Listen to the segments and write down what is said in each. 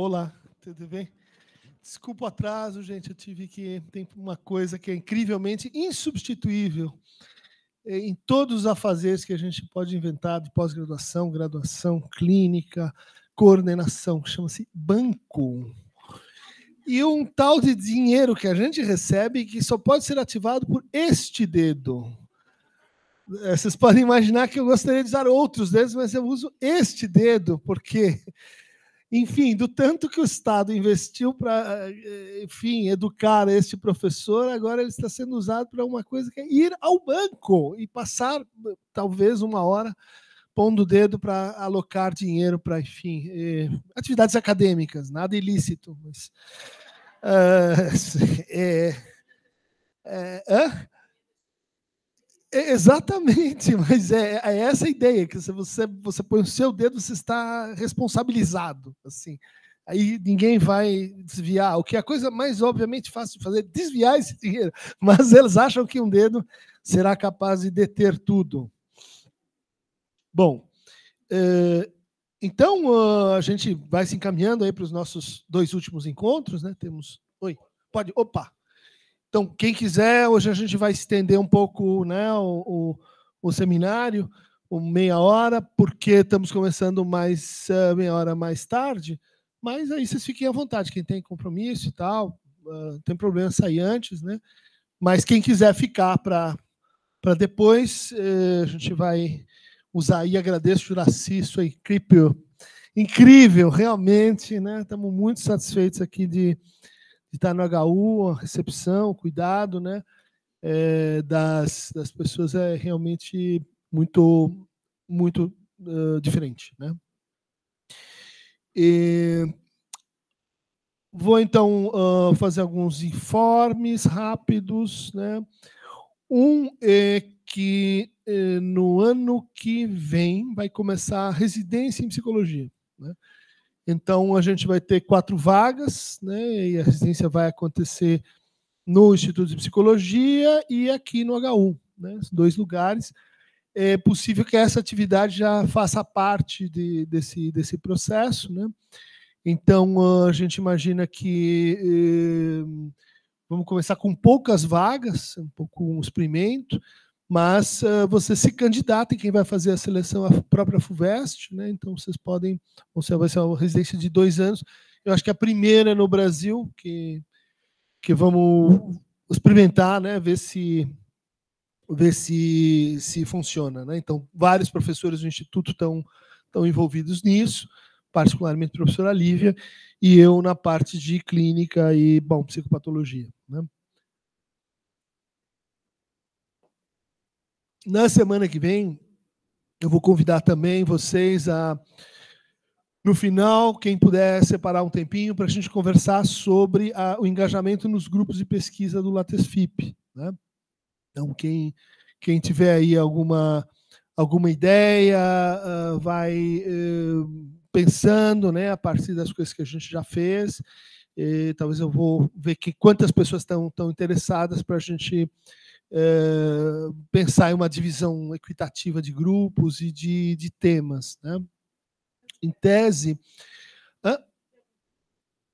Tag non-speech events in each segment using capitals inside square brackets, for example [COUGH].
Olá, tudo bem? Desculpa o atraso, gente. Eu tive que. Tem uma coisa que é incrivelmente insubstituível é, em todos os afazeres que a gente pode inventar de pós-graduação, graduação, clínica, coordenação, que chama-se banco. E um tal de dinheiro que a gente recebe que só pode ser ativado por este dedo. É, vocês podem imaginar que eu gostaria de usar outros dedos, mas eu uso este dedo, porque enfim, do tanto que o Estado investiu para, eh, enfim, educar este professor, agora ele está sendo usado para uma coisa que é ir ao banco e passar talvez uma hora pondo o dedo para alocar dinheiro para, enfim, eh, atividades acadêmicas, nada ilícito, mas. Uh, [LAUGHS] é, é, hã? Exatamente, [LAUGHS] mas é, é, essa a ideia, que se você, você põe o seu dedo, você está responsabilizado, assim. Aí ninguém vai desviar, o que é a coisa mais obviamente fácil de fazer, é desviar esse [LAUGHS] dinheiro, mas eles acham que um dedo será capaz de deter tudo. Bom, eh, então ah, a gente vai se encaminhando aí para os nossos dois últimos encontros, né? Temos... Oi, pode... Opa! Então, quem quiser, hoje a gente vai estender um pouco né, o, o, o seminário, um meia hora, porque estamos começando mais uh, meia hora mais tarde. Mas aí vocês fiquem à vontade, quem tem compromisso e tal, uh, tem problema sair antes, né? Mas quem quiser ficar para depois, uh, a gente vai usar aí. Agradeço, Juraci, sua incrível, incrível, realmente, né? Estamos muito satisfeitos aqui de de estar no HU, a recepção, cuidado, né? É, das, das pessoas é realmente muito, muito uh, diferente, né? E vou então uh, fazer alguns informes rápidos, né? Um é que no ano que vem vai começar a residência em psicologia. Né? Então, a gente vai ter quatro vagas, né? E a residência vai acontecer no Instituto de Psicologia e aqui no HU, né? dois lugares. É possível que essa atividade já faça parte de, desse, desse processo, né? Então, a gente imagina que eh, vamos começar com poucas vagas, um pouco um experimento, mas uh, você se candidata e quem vai fazer a seleção é a própria FUVEST, né? Então vocês podem, ou seja, vai ser uma residência de dois anos. Eu acho que é a primeira é no Brasil que, que vamos experimentar, né? Ver se ver se, se funciona, né? Então vários professores do instituto estão estão envolvidos nisso, particularmente a professora Lívia e eu na parte de clínica e bom psicopatologia, né? na semana que vem, eu vou convidar também vocês a, no final, quem puder separar um tempinho para a gente conversar sobre a, o engajamento nos grupos de pesquisa do Latesfip. Né? Então, quem, quem tiver aí alguma, alguma ideia, uh, vai uh, pensando né, a partir das coisas que a gente já fez. E, eh, talvez eu vou ver que, quantas pessoas estão interessadas para a gente é, pensar em uma divisão equitativa de grupos e de, de temas. Né? Em tese,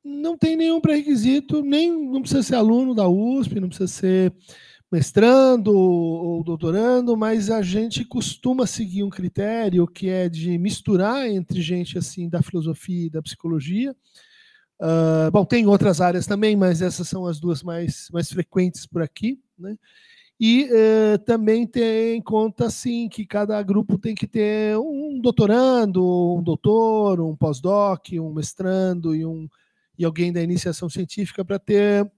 não tem nenhum pré-requisito, nem não precisa ser aluno da USP, não precisa ser mestrando ou doutorando, mas a gente costuma seguir um critério que é de misturar entre gente assim da filosofia e da psicologia. Uh, bom, tem outras áreas também, mas essas são as duas mais, mais frequentes por aqui. Né? E eh, também tem em conta, assim que cada grupo tem que ter um doutorando, um doutor, um pós-doc, um mestrando e, um, e alguém da iniciação científica para ter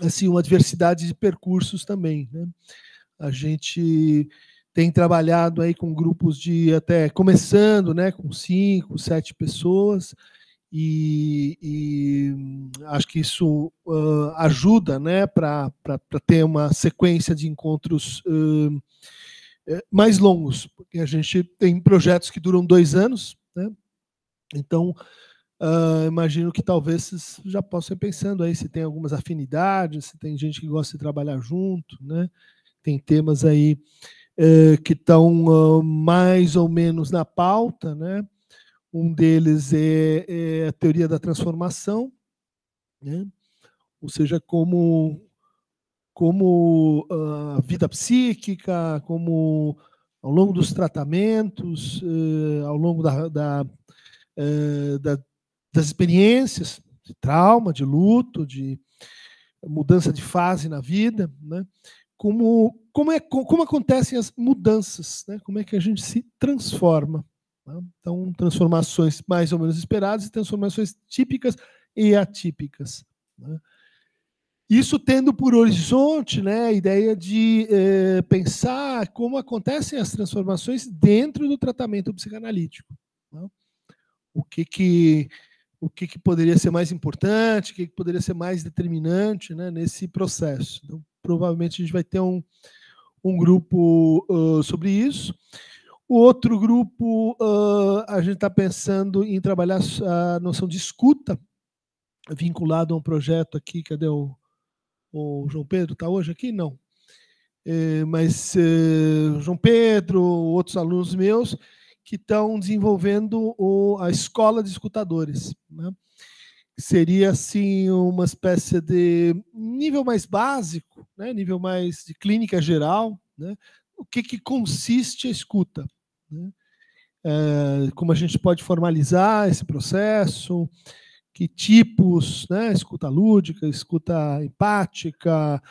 assim uma diversidade de percursos também. Né? A gente tem trabalhado aí com grupos de até começando, né, com cinco, sete pessoas e, e acho que isso uh, ajuda né, para ter uma sequência de encontros uh, mais longos, porque a gente tem projetos que duram dois anos, né? então uh, imagino que talvez vocês já possam ir pensando aí se tem algumas afinidades, se tem gente que gosta de trabalhar junto, né? tem temas aí que estão mais ou menos na pauta, né? Um deles é, é a teoria da transformação, né? ou seja, como, como ah, a vida psíquica, como ao longo dos tratamentos, eh, ao longo da, da, eh, da, das experiências de trauma, de luto, de mudança de fase na vida, né? como, como, é, como acontecem as mudanças, né? como é que a gente se transforma. Né? Então, transformações mais ou menos esperadas e transformações típicas e atípicas. Né? Isso tendo por horizonte né, a ideia de eh, pensar como acontecem as transformações dentro do tratamento psicanalítico. Né? O, que, que, o que, que poderia ser mais importante, o que, que poderia ser mais determinante né, nesse processo. Então, provavelmente a gente vai ter um, um grupo uh, sobre isso. O outro grupo, uh, a gente está pensando em trabalhar ah, a noção de escuta, vinculado a um projeto aqui, cadê o, o João Pedro? Está hoje aqui? Não. É, mas é, João Pedro, outros alunos meus, que estão desenvolvendo o, a escola de escutadores. Né? Seria, assim, uma espécie de nível mais básico, né? nível mais de clínica geral, né? o que, que consiste a escuta né? é, como a gente pode formalizar esse processo, que tipos, né? escuta lúdica, escuta empática,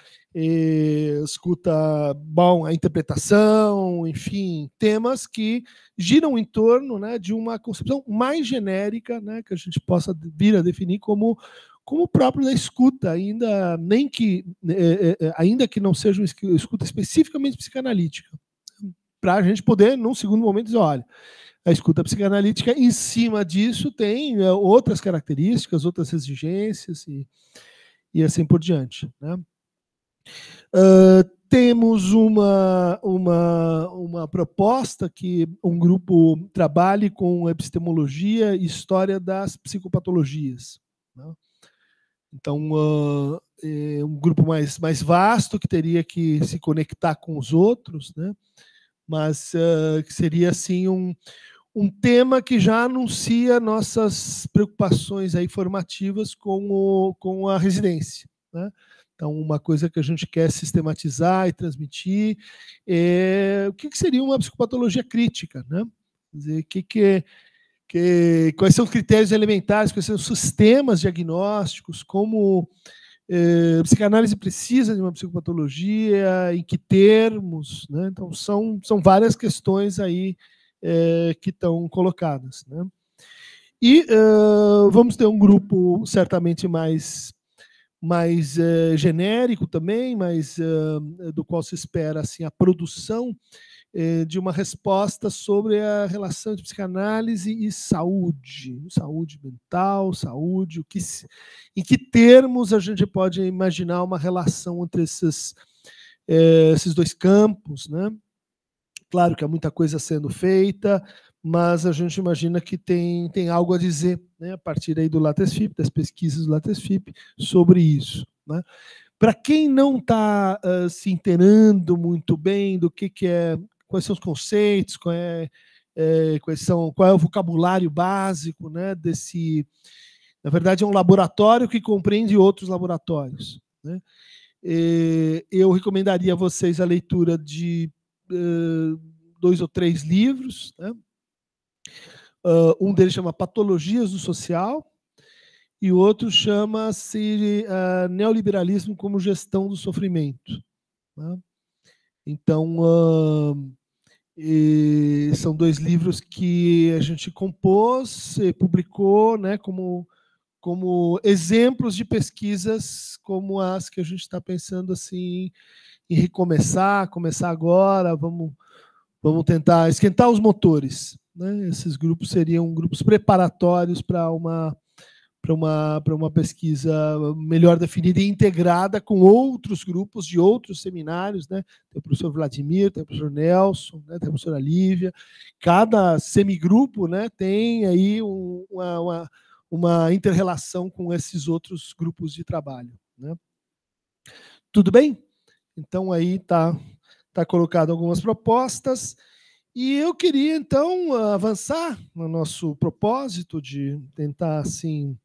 escuta bom a interpretação, enfim, temas que giram em torno né, de uma concepção mais genérica, né, que a gente possa vir a definir como como próprio da escuta, ainda nem que é, é, é, ainda que não seja uma escuta especificamente psicanalítica para a gente poder, num segundo momento, dizer: olha, a escuta psicanalítica, em cima disso, tem né, outras características, outras exigências e, e assim por diante. Né? Uh, temos uma, uma, uma proposta que um grupo trabalhe com epistemologia e história das psicopatologias. Né? Então, uh, é um grupo mais, mais vasto que teria que se conectar com os outros, né? mas uh, que seria assim um, um tema que já anuncia nossas preocupações aí formativas com, o, com a residência. Né? Então, uma coisa que a gente quer sistematizar e transmitir é o que, que seria uma psicopatologia crítica, né? Quer dizer, que, que, que, quais são os critérios elementares, quais são os sistemas diagnósticos, como é, psicanálise precisa de uma psicopatologia, em que termos, né? Então são, são várias questões aí é, que estão colocadas, né? E é, vamos ter um grupo certamente mais mais genérico também, mas do qual se espera assim a produção eh, de uma resposta sobre a relação de psicanálise e saúde, saúde mental, saúde, o que, em que termos a gente pode imaginar uma relação entre esses, eh, esses dois campos, né? Claro que há muita coisa sendo feita, mas a gente imagina que tem, tem algo a dizer, né? A partir aí do LatesFIP, das pesquisas do LatesFIP sobre isso, né? Para quem não está uh, ah, se inteirando muito bem do que, que é quais são os conceitos, qual é, é, quais são, qual é o vocabulário básico né, desse. Na verdade, é um laboratório que compreende outros laboratórios. Né? Eh, eu recomendaria a vocês a leitura de eh, dois ou três livros. Né? Ah, um deles chama Patologias do Social e o outro chama-se ah, Neoliberalismo como Gestão do Sofrimento. Né? Então, ah, e são dois livros que a gente compôs e publicou né, como, como exemplos de pesquisas como as que a gente está pensando assim em recomeçar, começar agora, vamos, vamos tentar esquentar os motores. Né? Esses grupos seriam grupos preparatórios para uma para uma, uma pesquisa melhor definida e integrada com outros grupos de outros seminários, né? Tem o professor Vladimir, tem o professor Nelson, né? tem a professora Lívia. Cada semigrupo né, tem aí uma, uma, uma inter-relação com esses outros grupos de trabalho. Né? Tudo bem? Então aí está tá colocado algumas propostas. E eu queria então avançar no nosso propósito de tentar assim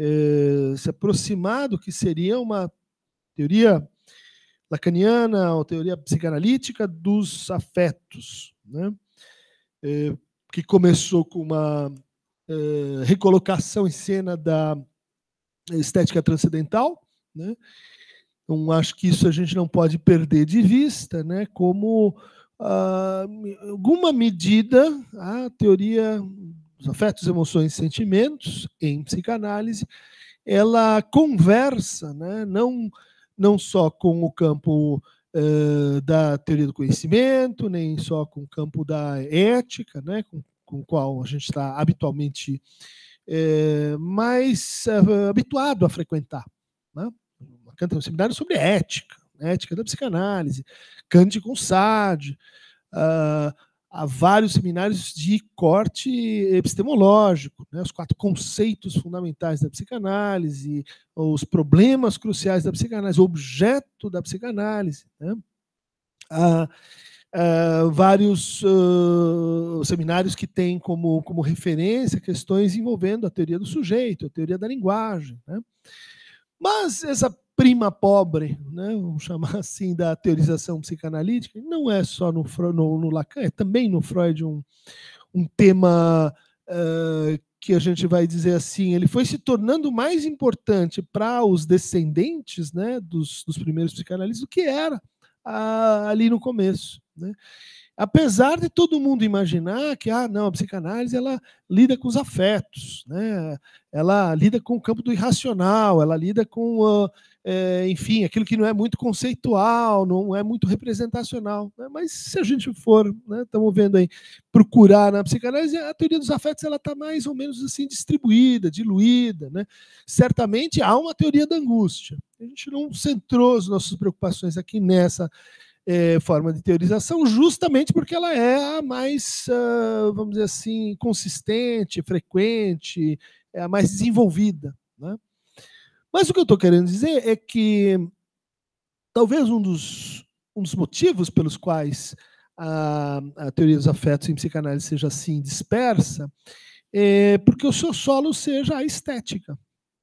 eh, se aproximar do que seria uma teoria lacaniana ou teoria psicanalítica dos afetos, né? Eh, que começou com uma eh, recolocação em cena da estética transcendental. Né? Então, acho que isso a gente não pode perder de vista né? como ah, alguma medida a teoria os afetos, emoções e sentimentos em psicanálise, ela conversa, né, não, não só com o campo uh, da teoria do conhecimento, nem só com o campo da ética, né, com, com o qual a gente está habitualmente uh, mais uh, habituado a frequentar. Né? Kant tem um seminário sobre ética, ética da psicanálise, Kant com Sade, Uh, a vários seminários de corte epistemológico, né, os quatro conceitos fundamentais da psicanálise, os problemas cruciais da psicanálise, o objeto da psicanálise. Né, a, a, vários uh, seminários que têm como, como referência questões envolvendo a teoria do sujeito, a teoria da linguagem. Né. Mas essa prima pobre, né, vamos chamar [LAUGHS] assim, da teorização psicanalítica, não é só no, no, no Lacan, é também no Freud um, um tema uh, que a gente vai dizer assim, ele foi se tornando mais importante para os descendentes né, dos, dos primeiros psicanalistas do que era a, ali no começo. Né? Apesar de todo mundo imaginar que ah, não, a psicanálise ela lida com os afetos, né? ela lida com o campo do irracional, ela lida com uh, é, enfim, aquilo que não é muito conceitual, não é muito representacional. Né? Mas se a gente for, estamos né, vendo aí, procurar na psicanálise, a teoria dos afetos ela está mais ou menos assim distribuída, diluída. Né? Certamente há uma teoria da angústia. A gente não centrou as nossas preocupações aqui nessa é, forma de teorização, justamente porque ela é a mais, uh, vamos dizer assim, consistente, frequente, é a mais desenvolvida. Né? Mas o que eu estou querendo dizer é que talvez um dos, um dos motivos pelos quais a, a teoria dos afetos em psicanálise seja assim dispersa é porque o seu solo seja a estética.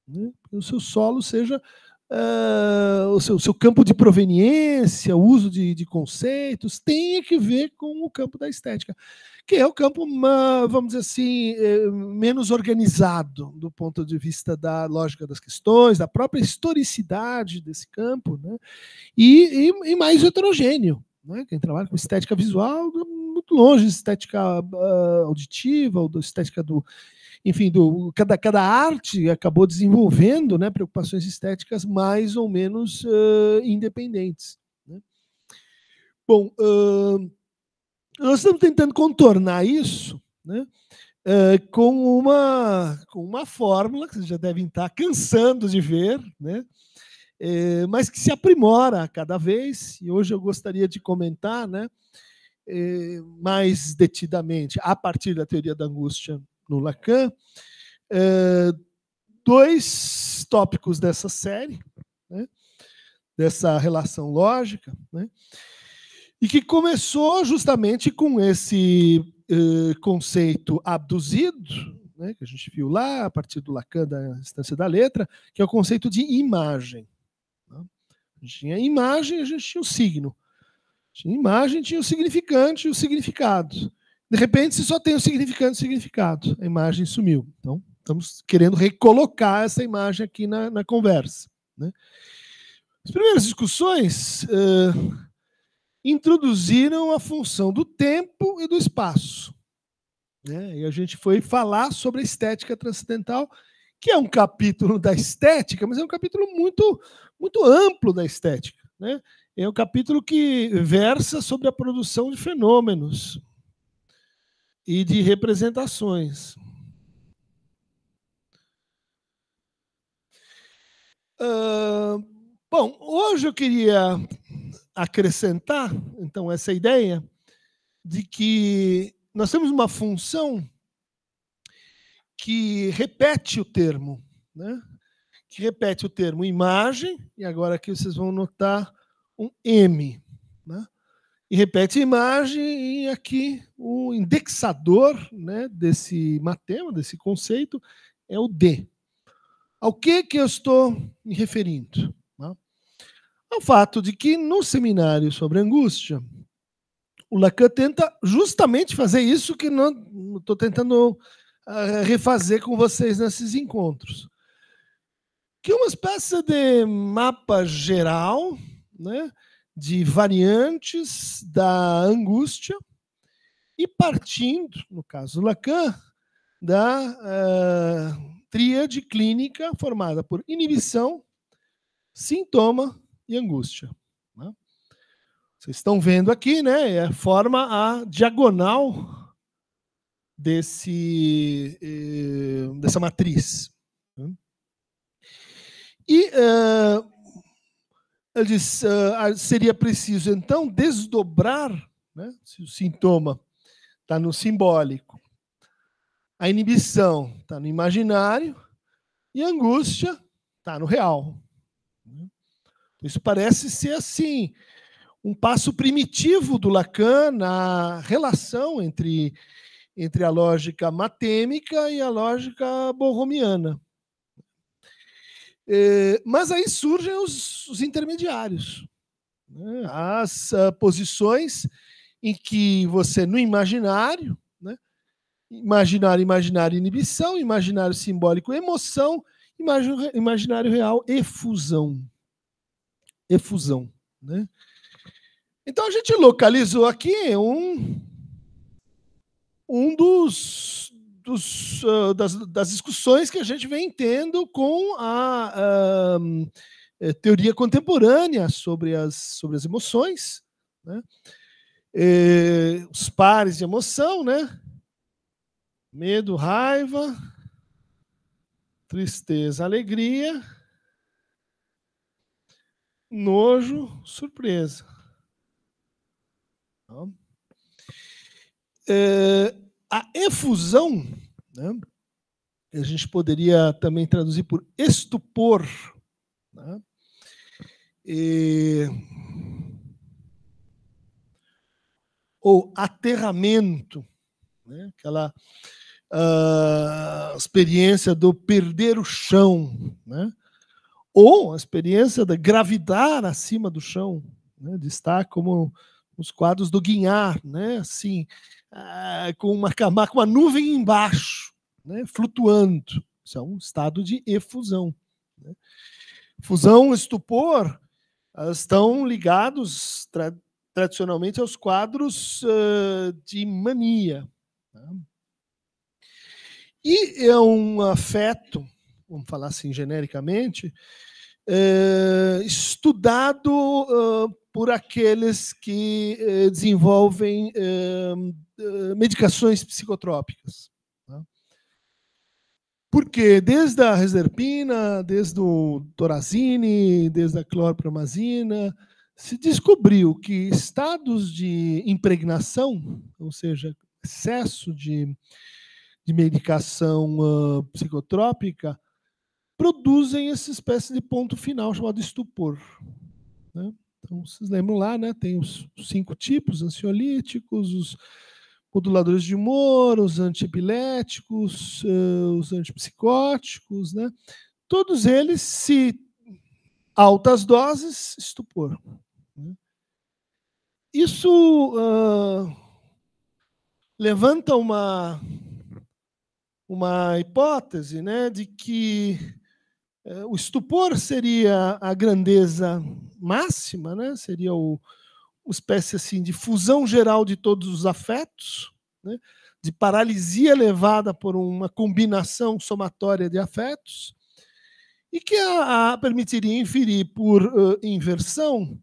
Né? O seu solo seja Uh, o seu, seu, campo de proveniência, o uso de, de conceitos, tenha que ver com o campo da estética que é o campo, vamos dizer assim, eh, menos organizado do ponto de vista da lógica das questões, da própria historicidade desse campo, né? e, e, e mais heterogêneo. Né? Quem trabalha com estética visual, muito longe de estética uh, auditiva, ou da estética do. Enfim, do, cada, cada arte acabou desenvolvendo né, preocupações estéticas mais ou menos uh, independentes. Né? Bom. Uh, nós estamos tentando contornar isso né, uh, com, uma, com uma fórmula que vocês já devem estar cansando de ver, né, uh, mas que se aprimora cada vez. E hoje eu gostaria de comentar né, uh, mais detidamente, a partir da teoria da angústia no Lacan, dois tópicos dessa série, né, dessa relação lógica. Né, e que começou justamente com esse uh, conceito abduzido, né, que a gente viu lá, a partir do Lacan, da instância da letra, que é o conceito de imagem. Né? A gente tinha imagem, a gente tinha o signo. Tinha imagem, tinha o significante e o significado. De repente, se só tem o significante e o significado, a imagem sumiu. Então, estamos querendo recolocar essa imagem aqui na, na conversa. Né? As primeiras discussões. Uh, introduziram a função do tempo e do espaço. Né? E a gente foi falar sobre a estética transcendental, que é um capítulo da estética, mas é um capítulo muito, muito amplo da estética. Né? É um capítulo que versa sobre a produção de fenômenos e de representações. Uh, bom, hoje eu queria acrescentar, então, essa ideia de que nós temos uma função que repete o termo, né? que repete o termo imagem, e agora aqui vocês vão notar um M. Né? E repete imagem, e aqui o indexador né, desse matema, desse conceito, é o D. Ao que, que eu estou me referindo? ao fato de que no seminário sobre angústia, o Lacan tenta justamente fazer isso que não estou tentando uh, refazer com vocês nesses encontros, que é uma espécie de mapa geral, né, de variantes da angústia e partindo, no caso do Lacan, da uh, tríade clínica formada por inibição, sintoma e angústia. Né? Vocês estão vendo aqui, né? É, forma a diagonal desse, eh, dessa matriz. Né? E uh, ele diz: uh, seria preciso, então, desdobrar, né, se o sintoma está no simbólico, a inibição está no imaginário e a angústia está no real. Né? Isso parece ser assim um passo primitivo do Lacan na relação entre, entre a lógica matêmica e a lógica borromiana. É, mas aí surgem os, os intermediários, né? as uh, posições em que você, no imaginário, né? imaginário, imaginário, inibição, imaginário simbólico, emoção, imag, imaginário real, efusão efusão. Né? Então a gente localizou aqui um, um dos, dos uh, das, das, discussões que a gente vem tendo com a ah, eh, teoria contemporânea sobre as, sobre as emoções, né? E, eh, os pares de emoção, né? Medo, raiva, tristeza, alegria nojo, surpresa. Tá? É, a efusão, né, a gente poderia também traduzir por estupor. Né, e, ou aterramento, né, aquela uh, experiência do perder o chão, né, ou a experiência de gravitar acima do chão, né, de estar como os quadros do Guinhar, né, assim, ah, com uma com uma nuvem embaixo, né, flutuando. Isso é um estado de efusão. Né. Fusão, estupor, ah, estão ligados tra tradicionalmente aos quadros uh, de mania. Né. E é um afeto vamos falar assim genericamente, é, estudado uh, por aqueles que uh, desenvolvem uh, medicações psicotrópicas. Né? Porque desde a reserpina, desde o torazine, desde a clorpromazina, se descobriu que estados de impregnação, ou seja, excesso de, de medicação ah, psicotrópica, produzem essa espécie de ponto final chamado estupor. Né? Então, vocês lembram lá, né? Tem os cinco tipos: ansiolíticos, os moduladores de humor, os antiepiléticos, eh, os antipsicóticos, né? Todos eles, se altas doses, estupor. Né? Isso uh, levanta uma, uma hipótese né, de que eh, o estupor seria a grandeza máxima, né? seria o, uma espécie assim, de fusão geral de todos os afetos, né? de paralisia levada por uma combinação somatória de afetos, e que a, a permitiria inferir por uh, inversão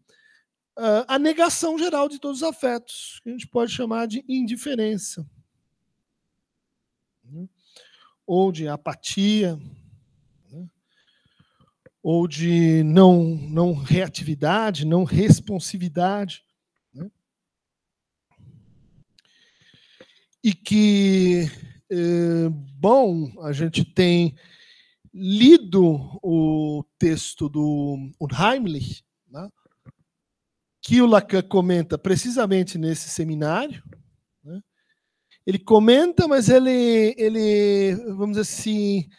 uh, a negação geral de todos os afetos, que a gente pode chamar de indiferença, né? ou de apatia ou de não, não reatividade, não responsividade. Né? E que, é, bom, a gente tem lido o texto do Heimlich né? que o Lacan comenta precisamente nesse seminário. Né? Ele comenta, mas ele, ele, vamos dizer assim,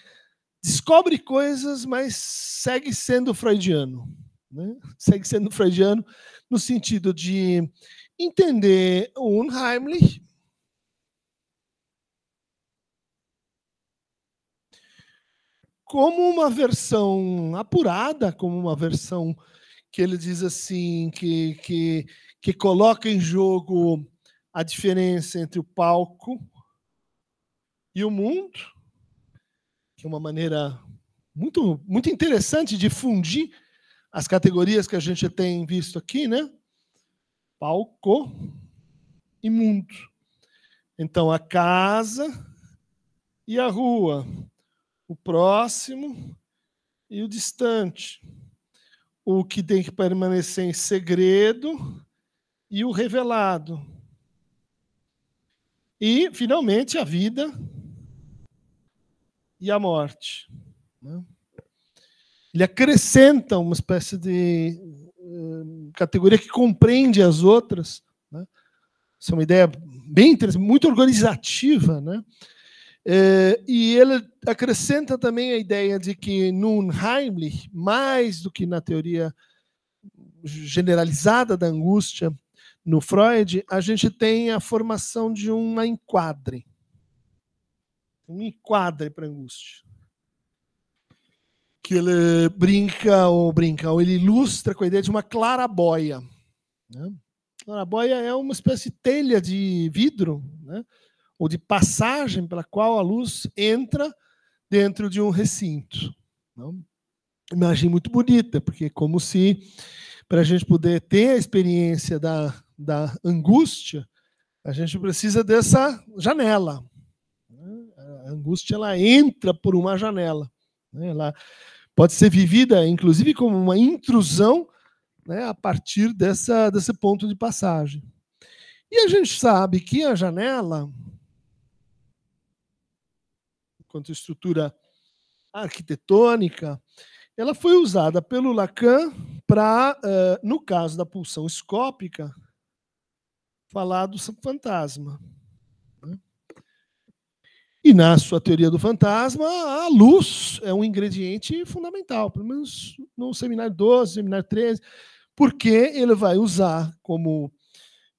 descobre coisas, mas segue sendo freudiano. Né? Segue sendo freudiano no sentido de entender o Unheimlich, como uma versão apurada, como uma versão que ele diz assim, que, que, que coloca em jogo a diferença entre o palco e o mundo, que é uma maneira muito, muito interessante de fundir as categorias que a gente tem visto aqui, né? Palco e mundo. Então, a casa e a rua, o próximo e o distante, o que tem que permanecer em segredo e o revelado. E, finalmente, a vida e a morte. Né? Ele acrescenta uma espécie de eh, categoria que compreende as outras. Né? Isso é uma ideia bem interessante, muito organizativa. Né? Eh, e ele acrescenta também a ideia de que no Heimlich, mais do que na teoria generalizada da angústia no Freud, a gente tem a formação de uma enquadre um enquadre para angústia. Que ele brinca ou brinca, ou ele ilustra com a ideia de uma claraboia. Né? Claraboia é uma espécie de telha de vidro, né? ou de passagem pela qual a luz entra dentro de um recinto. Né? Imagem muito bonita, porque é como se, para a gente poder ter a experiência da, da angústia, a gente precisa dessa janela angústia ela entra por uma janela. Né? Ela pode ser vivida, inclusive, como uma intrusão né, a partir dessa, desse ponto de passagem. E a gente sabe que a janela, enquanto estrutura arquitetônica, ela foi usada pelo Lacan para, eh, no caso da pulsão escópica, falar do fantasma. E na sua teoria do fantasma, a luz é um ingrediente fundamental, pelo menos no seminário 12, seminário 13, porque ele vai usar como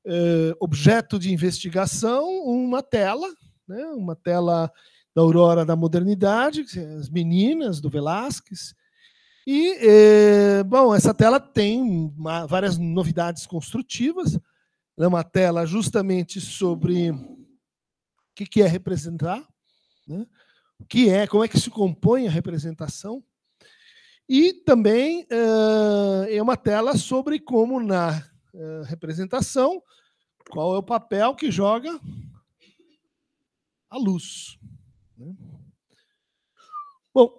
eh, objeto de investigação uma tela, né, uma tela da aurora da modernidade, as meninas do Velázquez. E, eh, bom, essa tela tem uma, várias novidades construtivas. É uma tela justamente sobre o que, que é representar, né? O que é, como é que se compõe a representação. E também uh, é uma tela sobre como na uh, representação, qual é o papel que joga a luz. Né? Bom,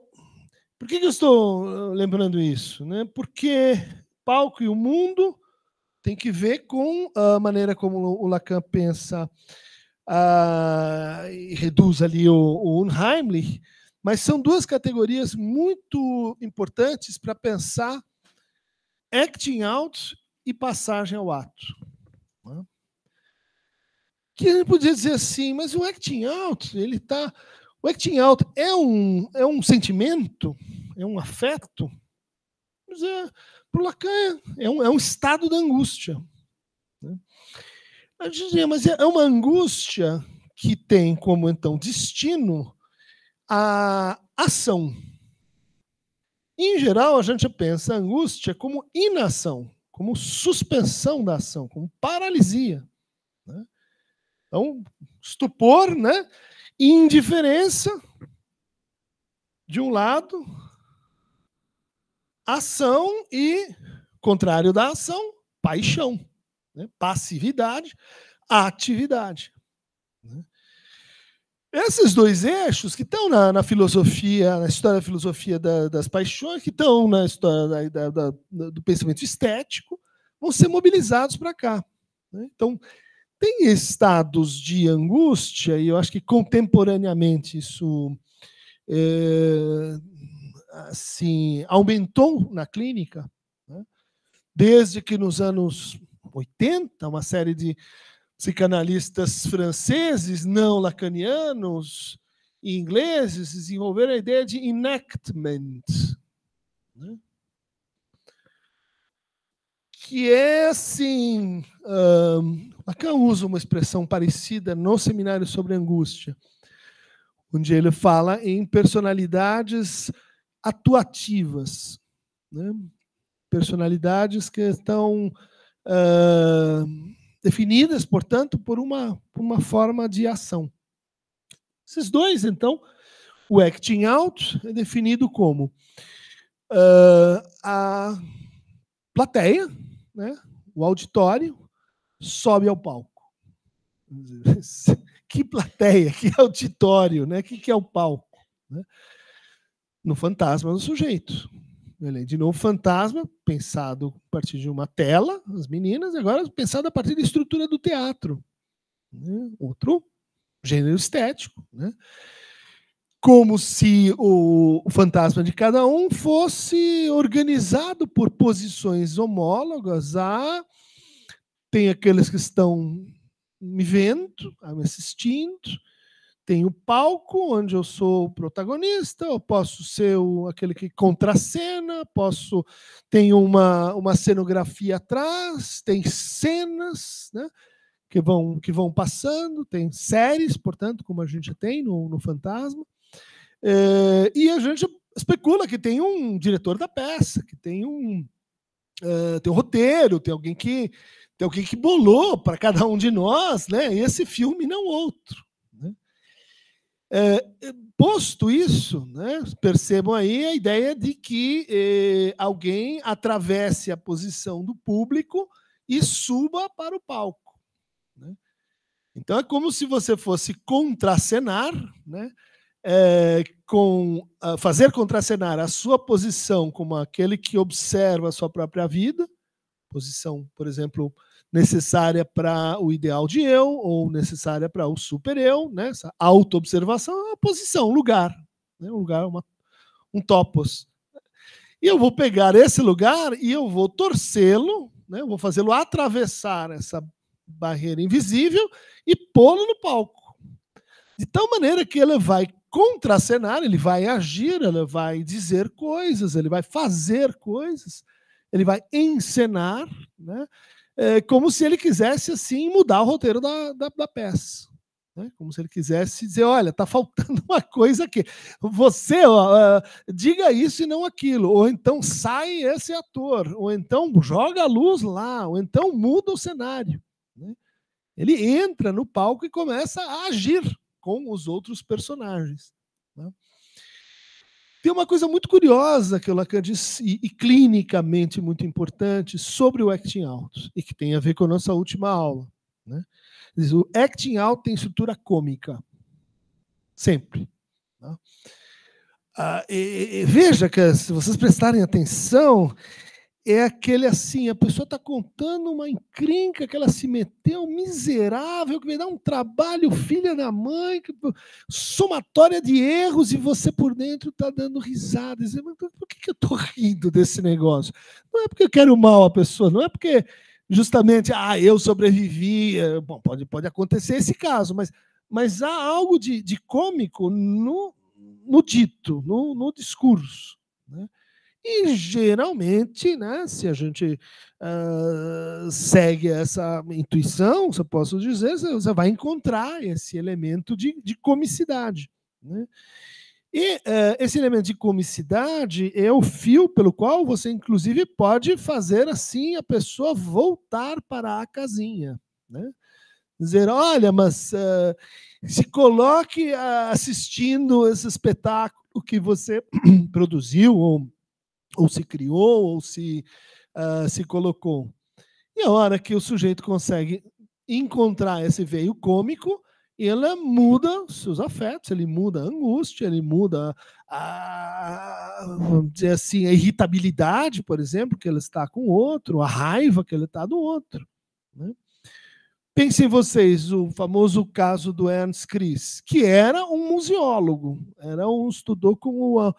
por que, que eu estou lembrando isso? Né? Porque palco e o mundo tem que ver com a maneira como o Lacan pensa ah, e reduz ali o, o Unheimlich, mas são duas categorias muito importantes para pensar acting out e passagem ao ato. Né? Que ele podia dizer assim, mas o acting out, ele tá, o acting out é um, é um sentimento, é um afeto, mas é, para o Lacan é, é um, é um estado da angústia. Né? Eu dizia, mas é, é uma angústia que tem como então destino a ação. Em geral, a gente pensa a angústia como inação, como suspensão da ação, como paralisia. Né? Então, estupor, né? indiferença, de um lado, ação e, contrário da ação, paixão. Né? Passividade, atividade. Né? Esses dois eixos que estão na, na, filosofia, na história da filosofia da, das paixões, que estão na história da, da, do pensamento estético, vão ser mobilizados para cá. Né? Então, tem estados de angústia, e eu acho que contemporaneamente isso é, assim, aumentou na clínica, né? desde que nos anos 80, uma série de psicanalistas franceses, não lacanianos, e ingleses, desenvolveram a ideia de enactment, né? que é assim. Um, Lacan usa uma expressão parecida no seminário sobre angústia, onde ele fala em personalidades atuativas, né? personalidades que estão uh, definidas, portanto, por uma, uma forma de ação. Esses dois, então, o acting out é definido como uh, a plateia, né, o auditório, sobe ao palco. [LAUGHS] Que plateia, que auditório, né? O que, que é o palco? Né? No fantasma do sujeito de novo, fantasma, pensado a partir de uma tela, as meninas, agora pensado a partir da estrutura do teatro. Né? Outro gênero estético. Né? Como se o, o fantasma de cada um fosse organizado por posições homólogas a. Tem aqueles que estão me vendo, me assistindo, tem o palco, onde eu sou o protagonista, eu posso ser o, aquele que contracena, posso tem uma, uma cenografia atrás, tem cenas né, que, vão, que vão passando, tem séries, portanto, como a gente tem no, no Fantasma. É, e a gente especula que tem um diretor da peça, que tem um, é, tem um roteiro, tem alguém que tem alguém que bolou para cada um de nós, né? Esse filme não outro. É, posto isso, né, percebam aí a ideia de que é, alguém atravesse a posição do público e suba para o palco. Né? Então é como se você fosse contracenar, né, é, com, ah, fazer contracenar a sua posição como aquele que observa a sua própria vida, posição, por exemplo, necessária para o ideal de eu ou necessária para o super eu, né? Essa autoobservação é a posição, um lugar, né? um lugar, uma, um topos. E eu vou pegar esse lugar e eu vou torcê-lo, né? Eu vou fazê-lo atravessar essa barreira invisível e pô-lo no palco. De tal maneira que ele vai contracenar, ele vai agir, ele vai dizer coisas, ele vai fazer coisas, ele vai encenar, né? é, como se ele quisesse assim mudar o roteiro da, da, da peça. Né? Como se ele quisesse dizer, olha, tá faltando [LAUGHS] uma coisa aqui. Você ó, é, diga isso e não aquilo, ou então sai esse ator, ou então joga a luz lá, ou então muda o cenário. Né? Ele entra no palco e começa a agir com os outros personagens. Né? Tem uma coisa muito curiosa que o Lacan diz, e, clinicamente muito importante, sobre o acting out, e que tem a ver com a nossa última aula. Né? Diz, o acting out tem estrutura cômica. Sempre. Né? Ah, e, e, veja que, se vocês prestarem atenção, é aquele assim, a pessoa está contando uma encrenca que ela se meteu, miserável, que vai dar um trabalho, filha da mãe, que, somatória de erros, e você por dentro está dando risadas. Por que, que eu estou rindo desse negócio? Não é porque eu quero mal a pessoa, não é porque justamente, ah, eu sobrevivi. É, bom, pode, pode acontecer esse caso, mas, mas há algo de, de cômico no, no dito, no, no discurso. Né? E geralmente, né, se a gente uh, segue essa intuição, se eu posso dizer, você vai encontrar esse elemento de, de comicidade. Né? E uh, esse elemento de comicidade é o fio pelo qual você, inclusive, pode fazer assim a pessoa voltar para a casinha. Né? Dizer, olha, mas uh, se coloque uh, assistindo esse espetáculo que você [CLEARS THROAT] produziu ou ou se criou, ou se, uh, se colocou. E a hora que o sujeito consegue encontrar esse veio cômico, ele muda seus afetos, ele muda a angústia, ele muda a, vamos dizer assim, a irritabilidade, por exemplo, que ele está com o outro, a raiva que ele está do outro. Né? Pensem vocês o famoso caso do Ernst Chris, que era um museólogo, era um estudou com o,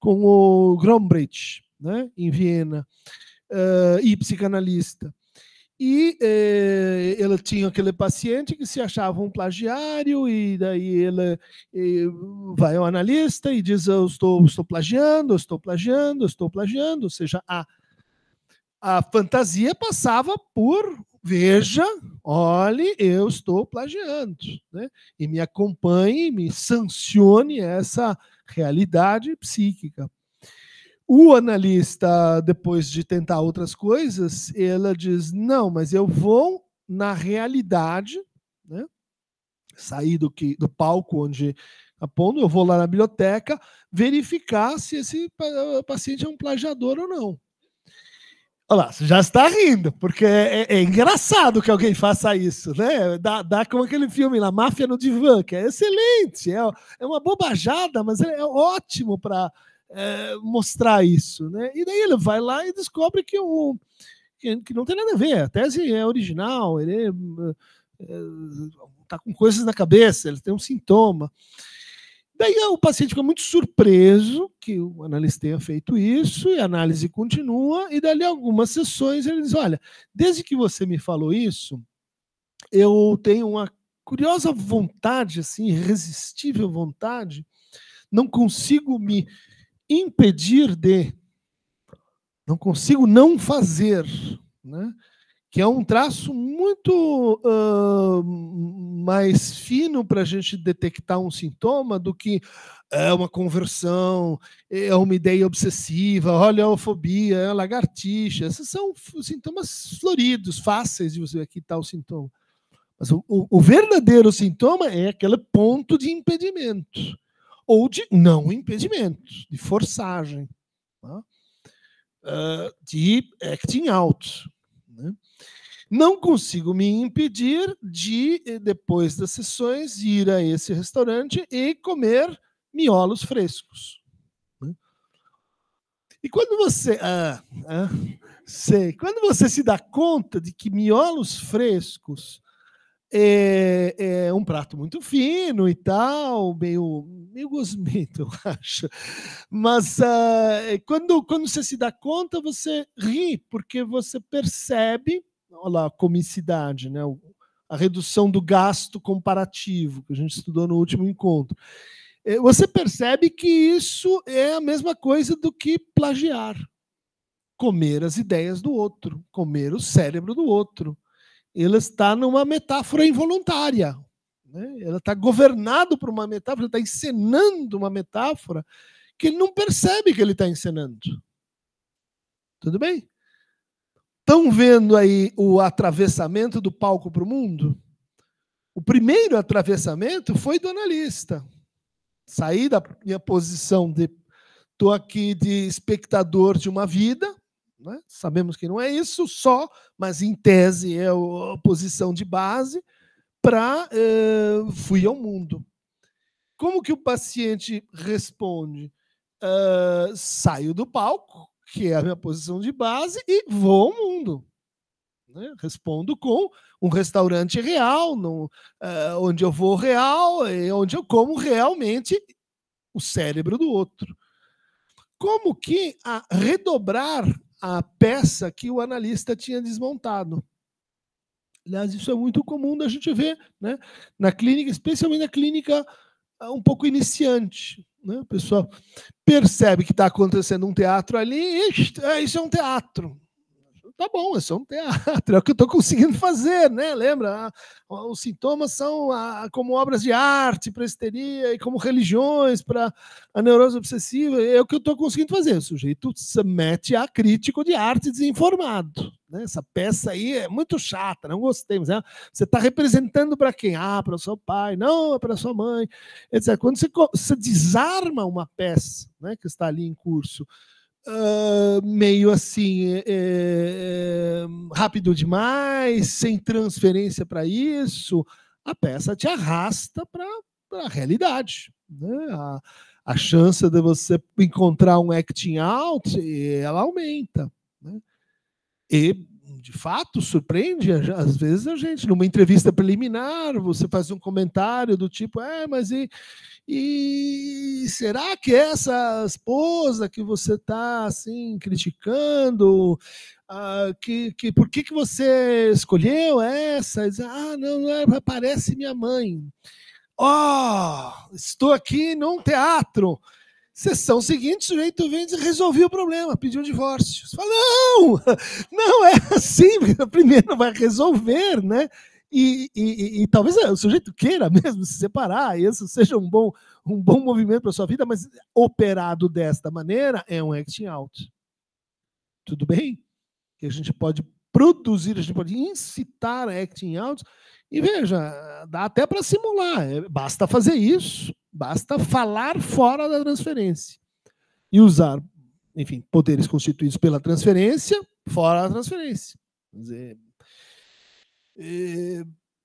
com o Grombrecht, né, em Viena, uh, e psicanalista. E eh, ela tinha aquele paciente que se achava um plagiário, e daí ela vai ao analista e diz: Eu estou, estou plagiando, eu estou plagiando, eu estou plagiando. Ou seja, a, a fantasia passava por veja, olhe, eu estou plagiando, né? e me acompanhe, me sancione essa realidade psíquica. O analista, depois de tentar outras coisas, ela diz: não, mas eu vou na realidade, né? sair do, que, do palco onde apondo, eu vou lá na biblioteca verificar se esse paciente é um plagiador ou não. Olha lá, você já está rindo, porque é, é, é, engraçado que alguém faça isso, né? Dá, dá como aquele filme lá, Máfia no Divã, que é excelente, é, é uma bobajada, mas é, é ótimo para é, mostrar isso, né? E daí ele vai lá e descobre que o que não tem nada a ver, a tese é original, ele está é, é tá com coisas na cabeça, ele tem um sintoma. Daí o paciente fica muito surpreso que o analista tenha feito isso, e a análise continua, e dali algumas sessões ele diz: Olha, desde que você me falou isso, eu tenho uma curiosa vontade, assim, irresistível vontade, não consigo me impedir de, não consigo não fazer, né? que é um traço muito uh, mais fino para a gente detectar um sintoma do que é uma conversão, é uma ideia obsessiva, olha a fobia, é a lagartixa. Esses são sintomas floridos, fáceis de você aqui tal o sintoma. Mas o, o, o verdadeiro sintoma é aquele ponto de impedimento ou de não impedimento, de forçagem, tá? uh, de acting out. Né? Não consigo me impedir de, eh, depois das sessões, ir a esse restaurante e comer miolos frescos. Né? E quando você. Ah, ah, sei. Quando você se dá conta de que miolos frescos é, é um prato muito fino e tal, meio eu gosmento, [LAUGHS] eu acho. Mas uh, quando, quando você se dá conta, você ri, porque você percebe, olha lá, a comicidade, né? a redução do gasto comparativo, que a gente estudou no último encontro. Eh, você percebe que isso é a mesma coisa do que plagiar. Comer as ideias do outro, comer o cérebro do outro. Ele está numa metáfora involuntária, né? Ela está governado por uma metáfora, está encenando uma metáfora que ele não percebe que ele está encenando. Tudo bem? Estão vendo aí o atravessamento do palco para o mundo? O primeiro atravessamento foi do analista. Saí da minha posição de estou aqui de espectador de uma vida, né? sabemos que não é isso só, mas em tese é a posição de base para uh, eh, fui ao mundo. Como que o paciente responde? Uh, saio do palco, que é a minha posição de base, e vou ao mundo. Né? Respondo com um restaurante real, no, uh, onde eu vou real, e onde eu como realmente o cérebro do outro. Como que a redobrar a peça que o analista tinha desmontado? Aliás, isso é muito comum da gente ver né? na clínica, especialmente na clínica ah, um pouco iniciante. Né? pessoal percebe que está acontecendo um teatro ali, e, é, isso é um teatro tá bom, é só um teatro, [LAUGHS] é o que eu estou conseguindo fazer, né? Lembra? Ah, os sintomas são a, ah, como obras de arte para histeria e como religiões para a neurose obsessiva, é o que eu estou conseguindo fazer. O sujeito se mete a crítico de arte desinformado. Né? Essa peça aí é muito chata, não gostei. Mas, é, Você está representando para quem? Ah, para o seu pai, não, é para sua mãe, etc. Quando você, você desarma uma peça né, que está ali em curso, uh, meio assim, é, é, é, rápido demais, sem transferência para isso, a peça te arrasta para a realidade. Né? A, a chance de você encontrar um acting out, ela aumenta. Né? E, de fato, surpreende às vezes a gente. Numa entrevista preliminar, você faz um comentário do tipo, é, mas e, e será que essa esposa que você está assim criticando, ah, que, que por que, que você escolheu essa? ah, não, não é, parece minha mãe. oh, estou aqui num teatro. Sessão seguinte, o sujeito vem e resolveu o problema, pediu um divórcio. Você fala, não, [LAUGHS] não é assim, primeiro vai resolver, né? E, e, e, talvez é, o sujeito queira mesmo se separar, e isso seja um bom, um bom movimento para sua vida, mas operado desta maneira é um acting out. Tudo bem? Que a gente pode produzir, a gente pode incitar acting out. E veja, dá até para simular, é, basta fazer isso, basta falar fora da transferência e usar, enfim, poderes constituídos pela transferência fora da transferência. Quer dizer, é,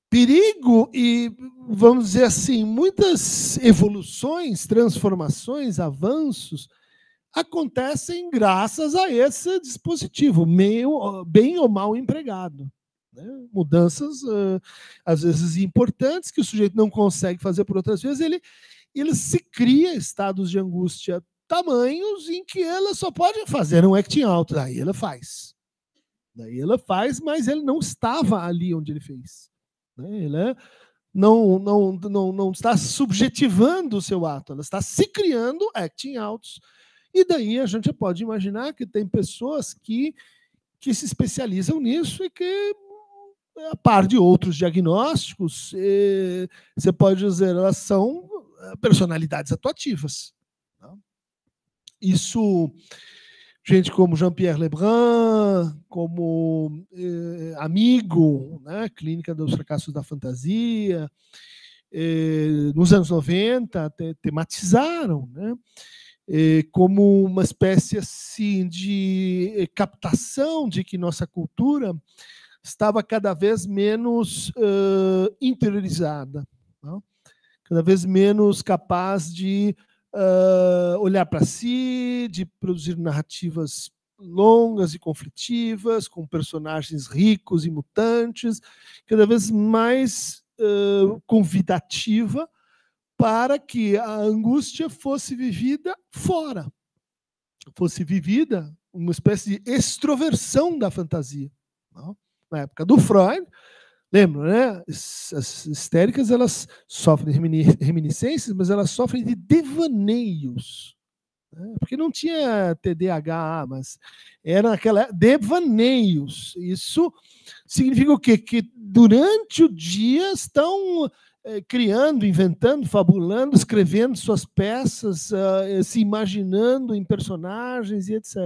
perigo e, vamos dizer assim, muitas evoluções, transformações, avanços acontecem graças a esse dispositivo, meio, bem ou mal empregado. Né? Mudanças, uh, às vezes, importantes que o sujeito não consegue fazer por outras vezes, ele, ele se cria estados de angústia tamanhos em que ela só pode fazer um acting out, aí ela faz. Daí ela faz, mas ele não estava ali onde ele fez. Né? Ela é, não, não, não, não está subjetivando o seu ato, ela está se criando acting outs. E daí a gente pode imaginar que tem pessoas que, que se especializam nisso e que, a par de outros diagnósticos, você pode dizer, elas são eh, personalidades atuativas. Né? Isso gente como Jean-Pierre Lebrun, como eh, Amigo, né? Clínica dos Fracassos da Fantasia, eh, nos anos 90 até tematizaram, né? Eh, como uma espécie assim de eh, captação de que nossa cultura estava cada vez menos interiorizada, não? Né, cada vez menos capaz de uh, olhar para si, de produzir narrativas longas e conflitivas, com personagens ricos e mutantes, cada vez mais uh, convidativa para que a angústia fosse vivida fora, fosse vivida uma espécie de extroversão da fantasia. Não? Na época do Freud, Lembra, né? As histéricas elas sofrem reminiscências, mas elas sofrem de devaneios. Né? Porque não tinha TDAH, mas era aquela devaneios. Isso significa o quê? Que durante o dia estão eh, criando, inventando, fabulando, escrevendo suas peças, ah, eh, se imaginando em personagens e etc.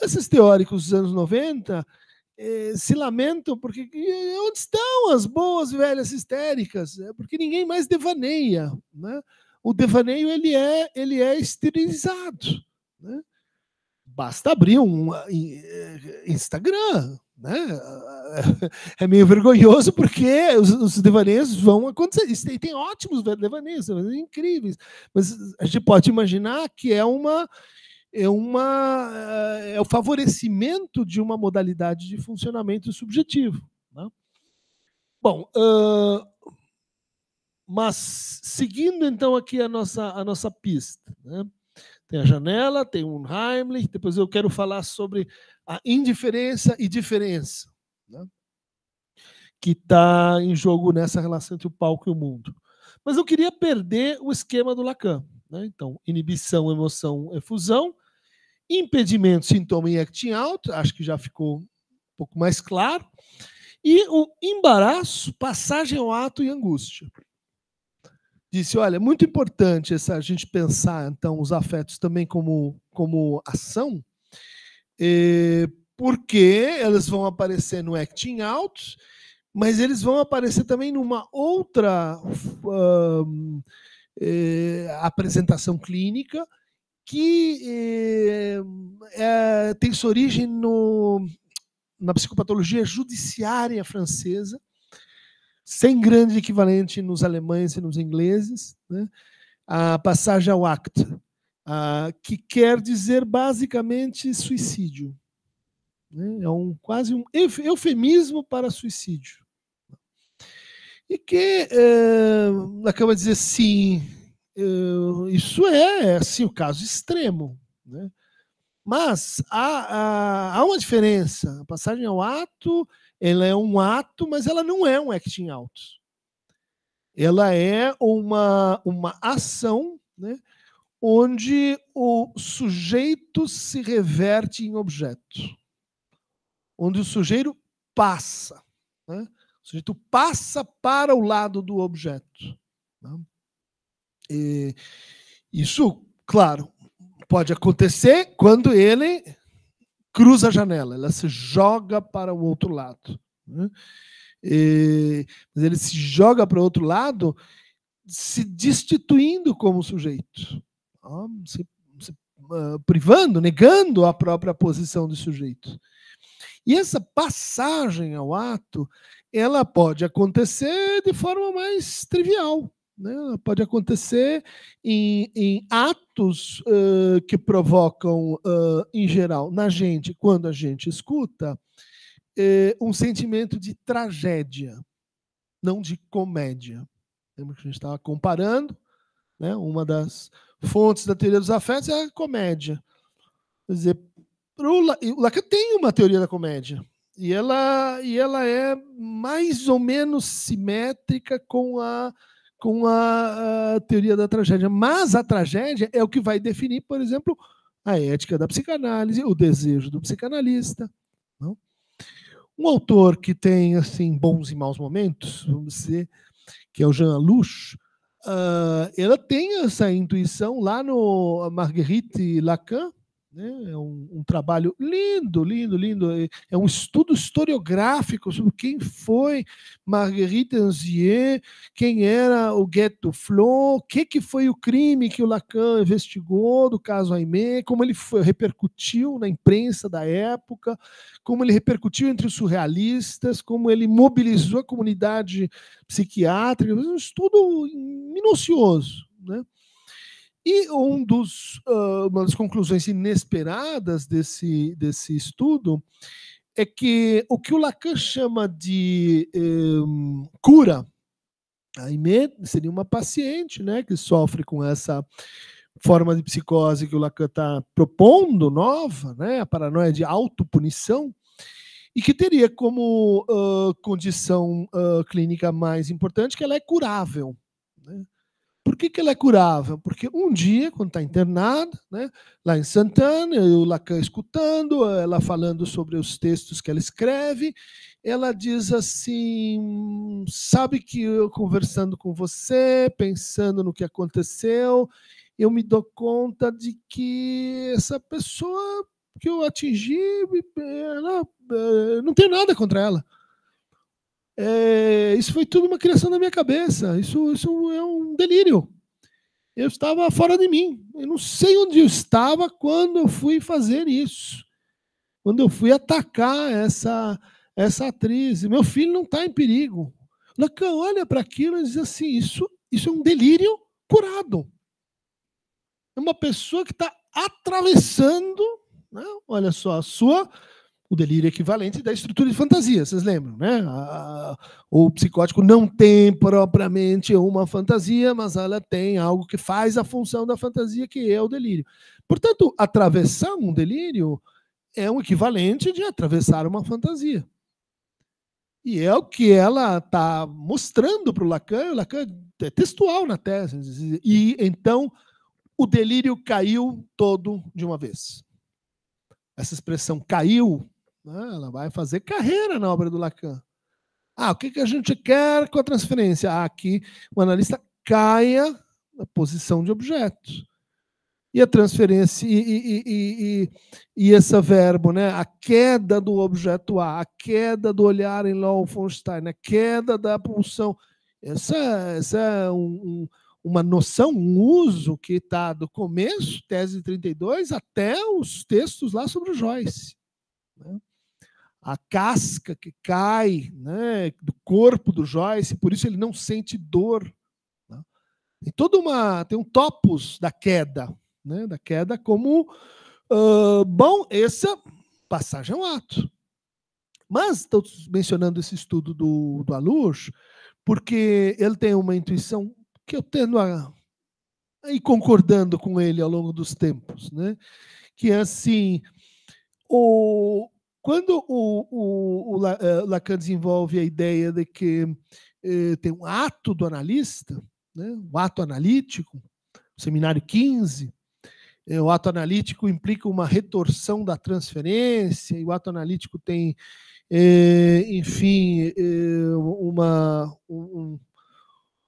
Esses teóricos dos anos 90 eh, se lamentam porque eh, onde estão as boas velhas histéricas? É porque ninguém mais devaneia, né? O devaneio ele é ele é esterilizado, né? Basta abrir um eh, Instagram, né? É meio vergonhoso porque os, os devaneios vão acontecer. E tem ótimos devaneios, incríveis, mas a gente pode imaginar que é uma é, uma, eh, é o favorecimento de uma modalidade de funcionamento subjetivo. Né? Bom, uh, mas seguindo então aqui a nossa, a nossa pista, né? tem a janela, tem um Heimlich, depois eu quero falar sobre a indiferença e diferença, né? que está em jogo nessa relação entre o palco e o mundo. Mas eu queria perder o esquema do Lacan. Né? Então, inibição, emoção, efusão, impedimento, sintoma em acting out, acho que já ficou um pouco mais claro, e o embaraço, passagem ao ato e angústia. Disse, olha, é muito importante essa, a gente pensar, então, os afetos também como, como ação, eh, porque elas vão aparecer no acting out, mas eles vão aparecer também numa outra uh, apresentação clínica, que é, tem sua origem no, na psicopatologia judiciária francesa, sem grande equivalente nos alemães e nos ingleses, né? a passagem ao acte, a, que quer dizer basicamente suicídio. Né? É um, quase um eufemismo para suicídio. E que é, acaba de dizer sim, eh, isso é, assim, o caso extremo. Né? Mas há, há, há, uma diferença. A passagem ao ato, ela é um ato, mas ela não é um acting out. Ela é uma, uma ação né, onde o sujeito se reverte em objeto. Onde o sujeito passa. Né? O sujeito passa para o lado do objeto. Né? E isso, claro, pode acontecer quando ele cruza a janela, ela se joga para o outro lado. Né? mas ele se joga para o outro lado, se destituindo como sujeito, se, se uh, privando, negando a própria posição de sujeito. E essa passagem ao ato, ela pode acontecer de forma mais trivial. Né? Pode acontecer em, em atos uh, que provocam, uh, em geral, na gente, quando a gente escuta, uh, um sentimento de tragédia, não de comédia. Lembra que a gente estava comparando? Né? Uma das fontes da teoria dos afetos é a comédia. Quer dizer, o Lacan tem uma teoria da comédia. E ela, e ela é mais ou menos simétrica com a com a, a, teoria da tragédia. Mas a tragédia é o que vai definir, por exemplo, a ética da psicanálise, o desejo do psicanalista. Não? Um autor que tem assim bons e maus momentos, vamos dizer, que é o Jean Alouche, uh, ah, ela tem essa intuição lá no Marguerite Lacan, né? É um, um, trabalho lindo, lindo, lindo. É, é um estudo historiográfico sobre quem foi Marguerite Anzier, quem era o Gueto Flon, o que, que foi o crime que o Lacan investigou do caso Aimé, como ele foi, repercutiu na imprensa da época, como ele repercutiu entre os surrealistas, como ele mobilizou a comunidade psiquiátrica. É um estudo minucioso. Né? E um dos, uh, uma das conclusões inesperadas desse, desse estudo é que o que o Lacan chama de um, eh, cura, a seria uma paciente né, que sofre com essa forma de psicose que o Lacan está propondo, nova, né, a paranoia de autopunição, e que teria como uh, condição uh, clínica mais importante que ela é curável. Né? que, que ela é curável? Porque um dia, quando está internada, né, lá em Santana, o Lacan escutando, ela falando sobre os textos que ela escreve, ela diz assim: sabe que eu conversando com você, pensando no que aconteceu, eu me dou conta de que essa pessoa que eu atingi, ela, eh, não tenho nada contra ela. É, isso foi tudo uma criação da minha cabeça. Isso, isso é um delírio. Eu estava fora de mim. Eu não sei onde eu estava quando eu fui fazer isso. Quando eu fui atacar essa essa atriz. Meu filho não está em perigo. Lacan olha para aquilo e diz assim: isso, isso é um delírio curado. É uma pessoa que está atravessando, né, olha só, a sua o delírio equivalente da estrutura de fantasia, vocês lembram, né? A, o psicótico não tem propriamente uma fantasia, mas ela tem algo que faz a função da fantasia, que é o delírio. Portanto, atravessar um delírio é um equivalente de atravessar uma fantasia. E é o que ela está mostrando para o Lacan, o Lacan é textual na tese. Né? E então o delírio caiu todo de uma vez. Essa expressão caiu né? Ela vai fazer carreira na obra do Lacan. Ah, o que, que a gente quer com a transferência? Ah, que o analista caia na posição de objeto. E a transferência, e, e, e, e, esse verbo, né? a queda do objeto A, a queda do olhar em Laufenstein, a queda da pulsão. Essa, essa é um, um, uma noção, um uso que está do começo, tese 32, até os textos lá sobre o Joyce. Né? a casca que cai né, do corpo do Joyce, por isso ele não sente dor. Né? Tem toda uma. tem um topos da queda, né, da queda como. Uh, bom, essa passagem é um ato. Mas estou mencionando esse estudo do, do Alush, porque ele tem uma intuição que eu tendo a, a ir concordando com ele ao longo dos tempos, né? que é assim, o, quando o, o, o eh, Lacan desenvolve a ideia de que eh, tem um ato do analista, né, um ato analítico, seminário 15, eh, o ato analítico implica uma retorção da transferência, e o ato analítico tem, eh, enfim, eh, uma, um,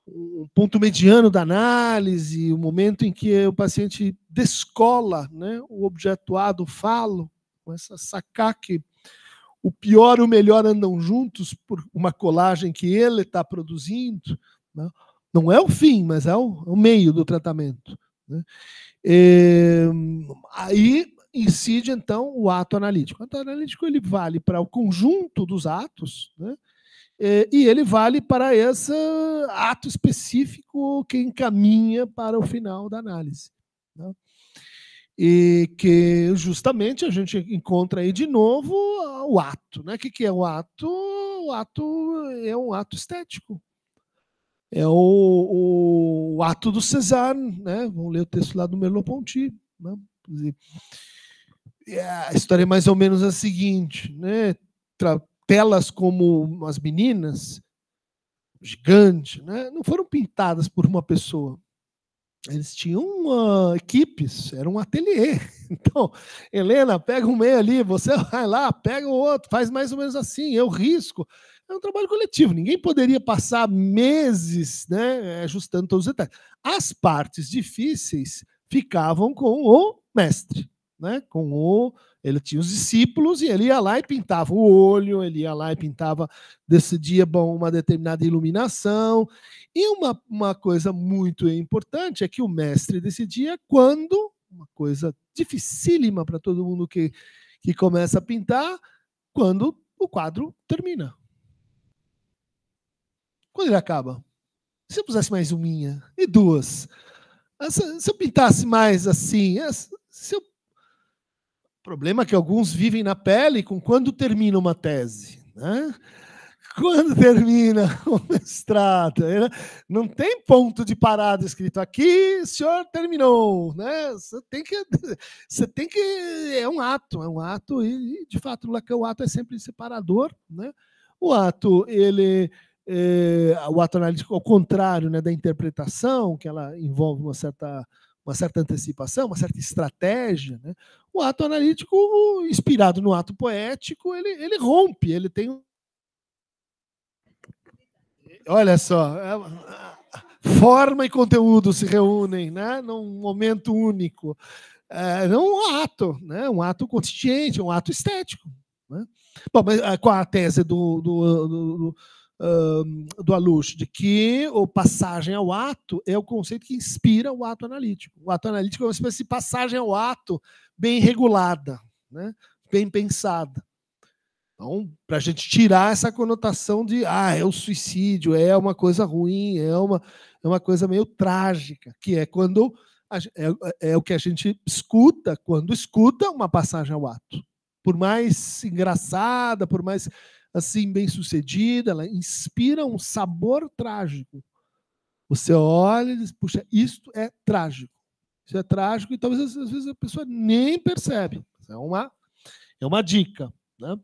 um ponto mediano da análise, o um momento em que o paciente descola né, o objeto A do falo, com essa sacar que o pior e o melhor andam juntos por uma colagem que ele está produzindo. Né? Não é o fim, mas é o, é o meio do tratamento. Né? E, é, aí incide então o ato analítico. O ato analítico ele vale para o conjunto dos atos, né? É, e ele vale para esse ato específico que encaminha para o final da análise. Né? e que justamente a gente encontra aí de novo ah, o ato. Né? O que, que é o ato? O ato é um ato estético. É o, o, o ato do César, né? Vamos ler o texto lá do Merleau-Ponty. Né? A história é mais ou menos a seguinte, né? telas como as meninas, gigante, né? não foram pintadas por uma pessoa, eles tinham uh, equipes, era um ateliê. [LAUGHS] Então, Helena, pega um meio ali, você [LAUGHS] vai lá, pega o outro, faz mais ou menos assim, eu risco. É um trabalho coletivo, ninguém poderia passar meses né, ajustando todos os detalhes. As partes difíceis ficavam com o mestre, né, com o ele tinha os discípulos e ele ia lá e pintava o olho, ele ia lá e pintava, decidia bom, uma determinada iluminação. E uma, uma coisa muito importante é que o mestre decidia quando, uma coisa dificílima para todo mundo que, que começa a pintar, quando o quadro termina. Quando ele acaba? Se eu pusesse mais uma e duas, ah, se eu pintasse mais assim, ah, se eu Problema que alguns vivem na pele com quando termina uma tese, né? Quando termina [LAUGHS] o mestrado, né? não tem ponto de parada escrito aqui, o senhor terminou, né? Você tem que, [LAUGHS] você tem que é um ato, é um ato e de fato o ato é sempre separador, né? O ato ele é, o ato analítico, ao contrário né, da interpretação, que ela envolve uma certa uma certa antecipação, uma certa estratégia, né? o ato analítico, inspirado no ato poético, ele, ele rompe, ele tem um. Olha só, é forma e conteúdo se reúnem né? num momento único. É, um ato, né? um ato consciente, um ato estético. Né? Bom, mas com ah, a tese do, do, do do Alush, de que o passagem ao ato é o conceito que inspira o ato analítico. O ato analítico é uma espécie de passagem ao ato bem regulada, né? bem pensada. Então, para a gente tirar essa conotação de ah, é o suicídio, é uma coisa ruim, é uma, é uma coisa meio trágica, que é quando a, é, é, é o que a gente escuta quando escuta uma passagem ao ato. Por mais engraçada, por mais assim bem sucedida, ela inspira um sabor trágico. Você olha e diz, puxa, isto é trágico. Isso é trágico e talvez às vezes a pessoa nem percebe. É uma, é uma dica. Né?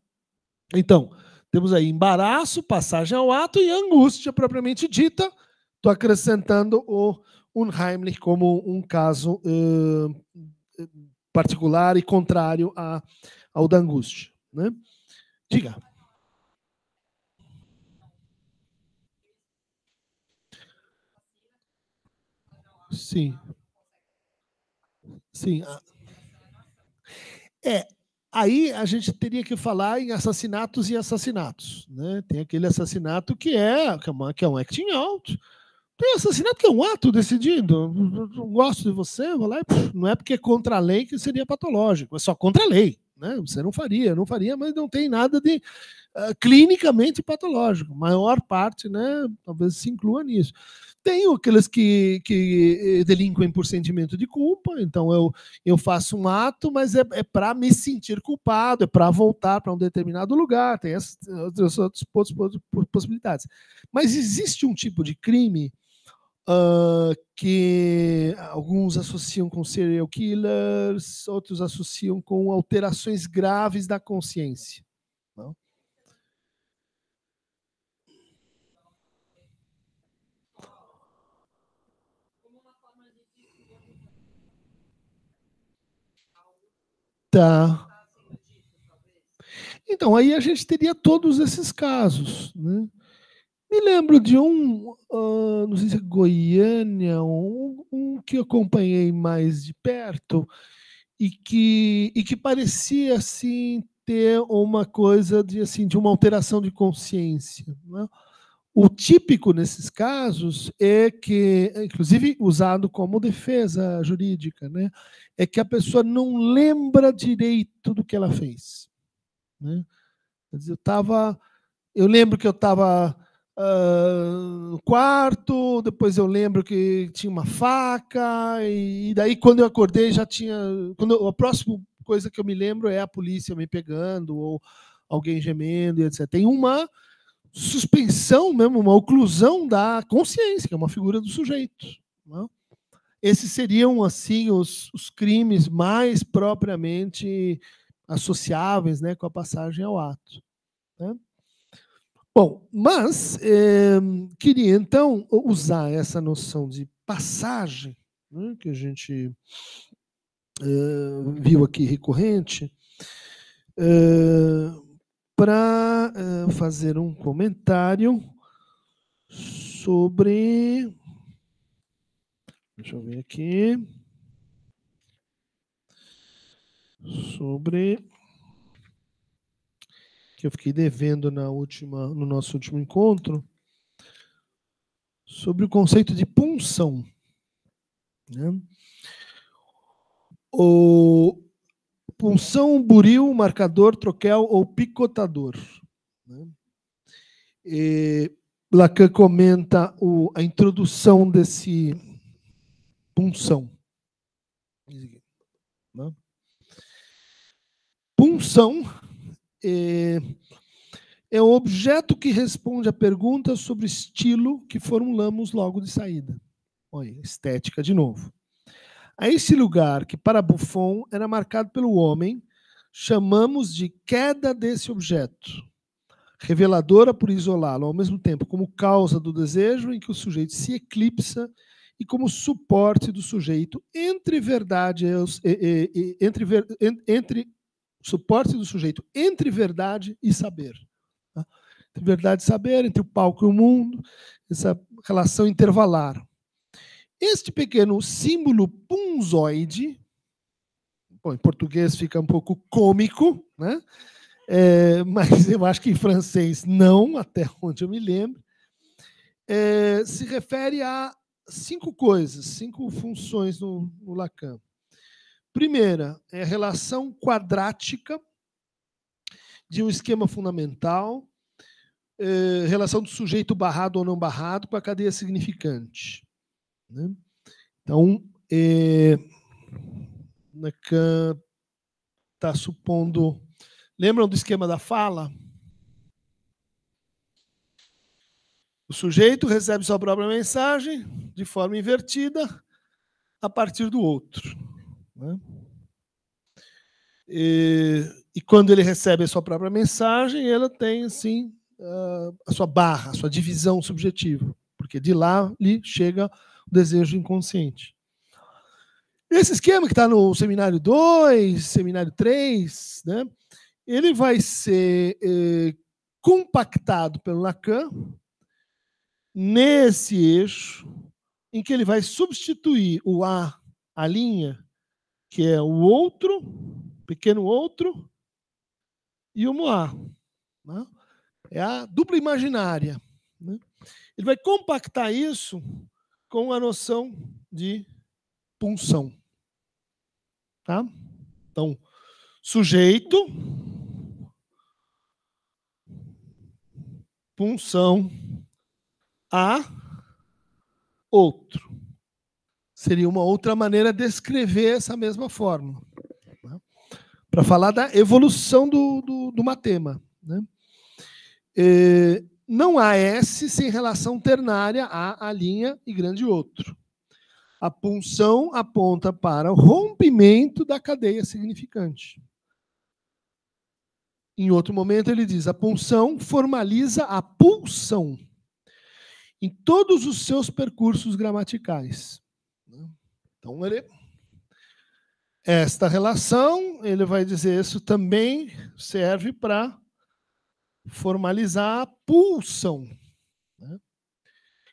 Então, temos aí embaraço, passagem ao ato e angústia propriamente dita. Estou acrescentando o Unheimlich como um caso eh, eh, particular e contrário a, ao da angústia. Né? Diga. Sim. Sim. É, aí a gente teria que falar em assassinatos e assassinatos. Né? Tem aquele assassinato que é, que é, é um acting out. Tem assassinato que é um ato decidido. Não gosto de você, vou lá e não é porque é contra a lei que seria patológico, é só contra a lei. Né? Você não faria, não faria, mas não tem nada de uh, clinicamente patológico. A maior parte, né, talvez se inclua nisso. Tenho aqueles que, que eh, delinquem por sentimento de culpa, então eu, eu faço um ato, mas é, é para me sentir culpado, é para voltar para um determinado lugar, tem essas outras, outras possibilidades. Mas existe um tipo de crime uh, que alguns associam com serial killers, outros associam com alterações graves da consciência. Tá. Então, aí a gente teria todos esses casos. Né? Me lembro de um, uh, não sei se é Goiânia, um, um, que acompanhei mais de perto e que, e que parecia assim ter uma coisa de assim de uma alteração de consciência. Né? O típico nesses casos é que, inclusive usado como defesa jurídica, né, é que a pessoa não lembra direito do que ela fez. Né? eu tava, eu lembro que eu estava uh, ah, no quarto, depois eu lembro que tinha uma faca e, e daí quando eu acordei já tinha, quando eu, a próxima coisa que eu me lembro é a polícia me pegando ou alguém gemendo e etc. Tem uma suspensão mesmo, uma oclusão da consciência, que é uma figura do sujeito. Não? Né? Esses seriam, assim, os, os crimes mais propriamente associáveis né, com a passagem ao ato. Né? Bom, mas eh, queria então usar essa noção de passagem né, que a gente eh, viu aqui recorrente. Eh, para uh, eh, fazer um comentário sobre. Deixa eu ver aqui. Sobre. Que eu fiquei devendo na última, no nosso último encontro. Sobre o conceito de punção. Né? O, punção, buril, marcador, troquel ou picotador. Né? E Lacan comenta o, a introdução desse punção. Né? Punção é, é um objeto que responde a perguntas sobre estilo que formulamos logo de saída. Olha, estética de novo. A esse lugar, que para Buffon era marcado pelo homem, chamamos de queda desse objeto, reveladora por isolá-lo, ao mesmo tempo como causa do desejo em que o sujeito se eclipsa e como suporte do sujeito entre verdade e, entre, entre suporte do sujeito entre verdade e saber. Tá? Entre verdade e saber, entre o palco e o mundo, essa relação intervalar. Este pequeno símbolo punzoide, bom, em português fica um pouco cômico, né? É, mas eu acho que em francês não, até onde eu me lembro, é, se refere a cinco coisas, cinco funções no, no Lacan. Primeira é a relação quadrática de um esquema fundamental, é, relação do sujeito barrado ou não barrado com a cadeia significante. Né? Então, é, Lacan está supondo. Lembram do esquema da fala? O sujeito recebe sua própria mensagem de forma invertida a partir do outro. Né? E, e, quando ele recebe a sua própria mensagem, ela tem assim a sua barra, a sua divisão subjetiva, porque de lá lhe chega o desejo inconsciente. Esse esquema que está no seminário 2, seminário 3, né, ele vai ser eh, compactado pelo Lacan nesse eixo em que ele vai substituir o A, a linha, que é o outro, pequeno outro, e o Moá. Né? É a dupla imaginária. Né? Ele vai compactar isso com a noção de punção. Tá? Então, sujeito, punção a outro. Seria uma outra maneira de escrever essa mesma fórmula. Né? Para falar da evolução do, do, do matema. Né? E eh, não há S sem relação ternária a a linha e grande outro. A punção aponta para o rompimento da cadeia significante. Em outro momento, ele diz: a punção formaliza a pulsão em todos os seus percursos gramaticais. Então, ele, esta relação, ele vai dizer, isso também serve para formalizar a pulsão. Né?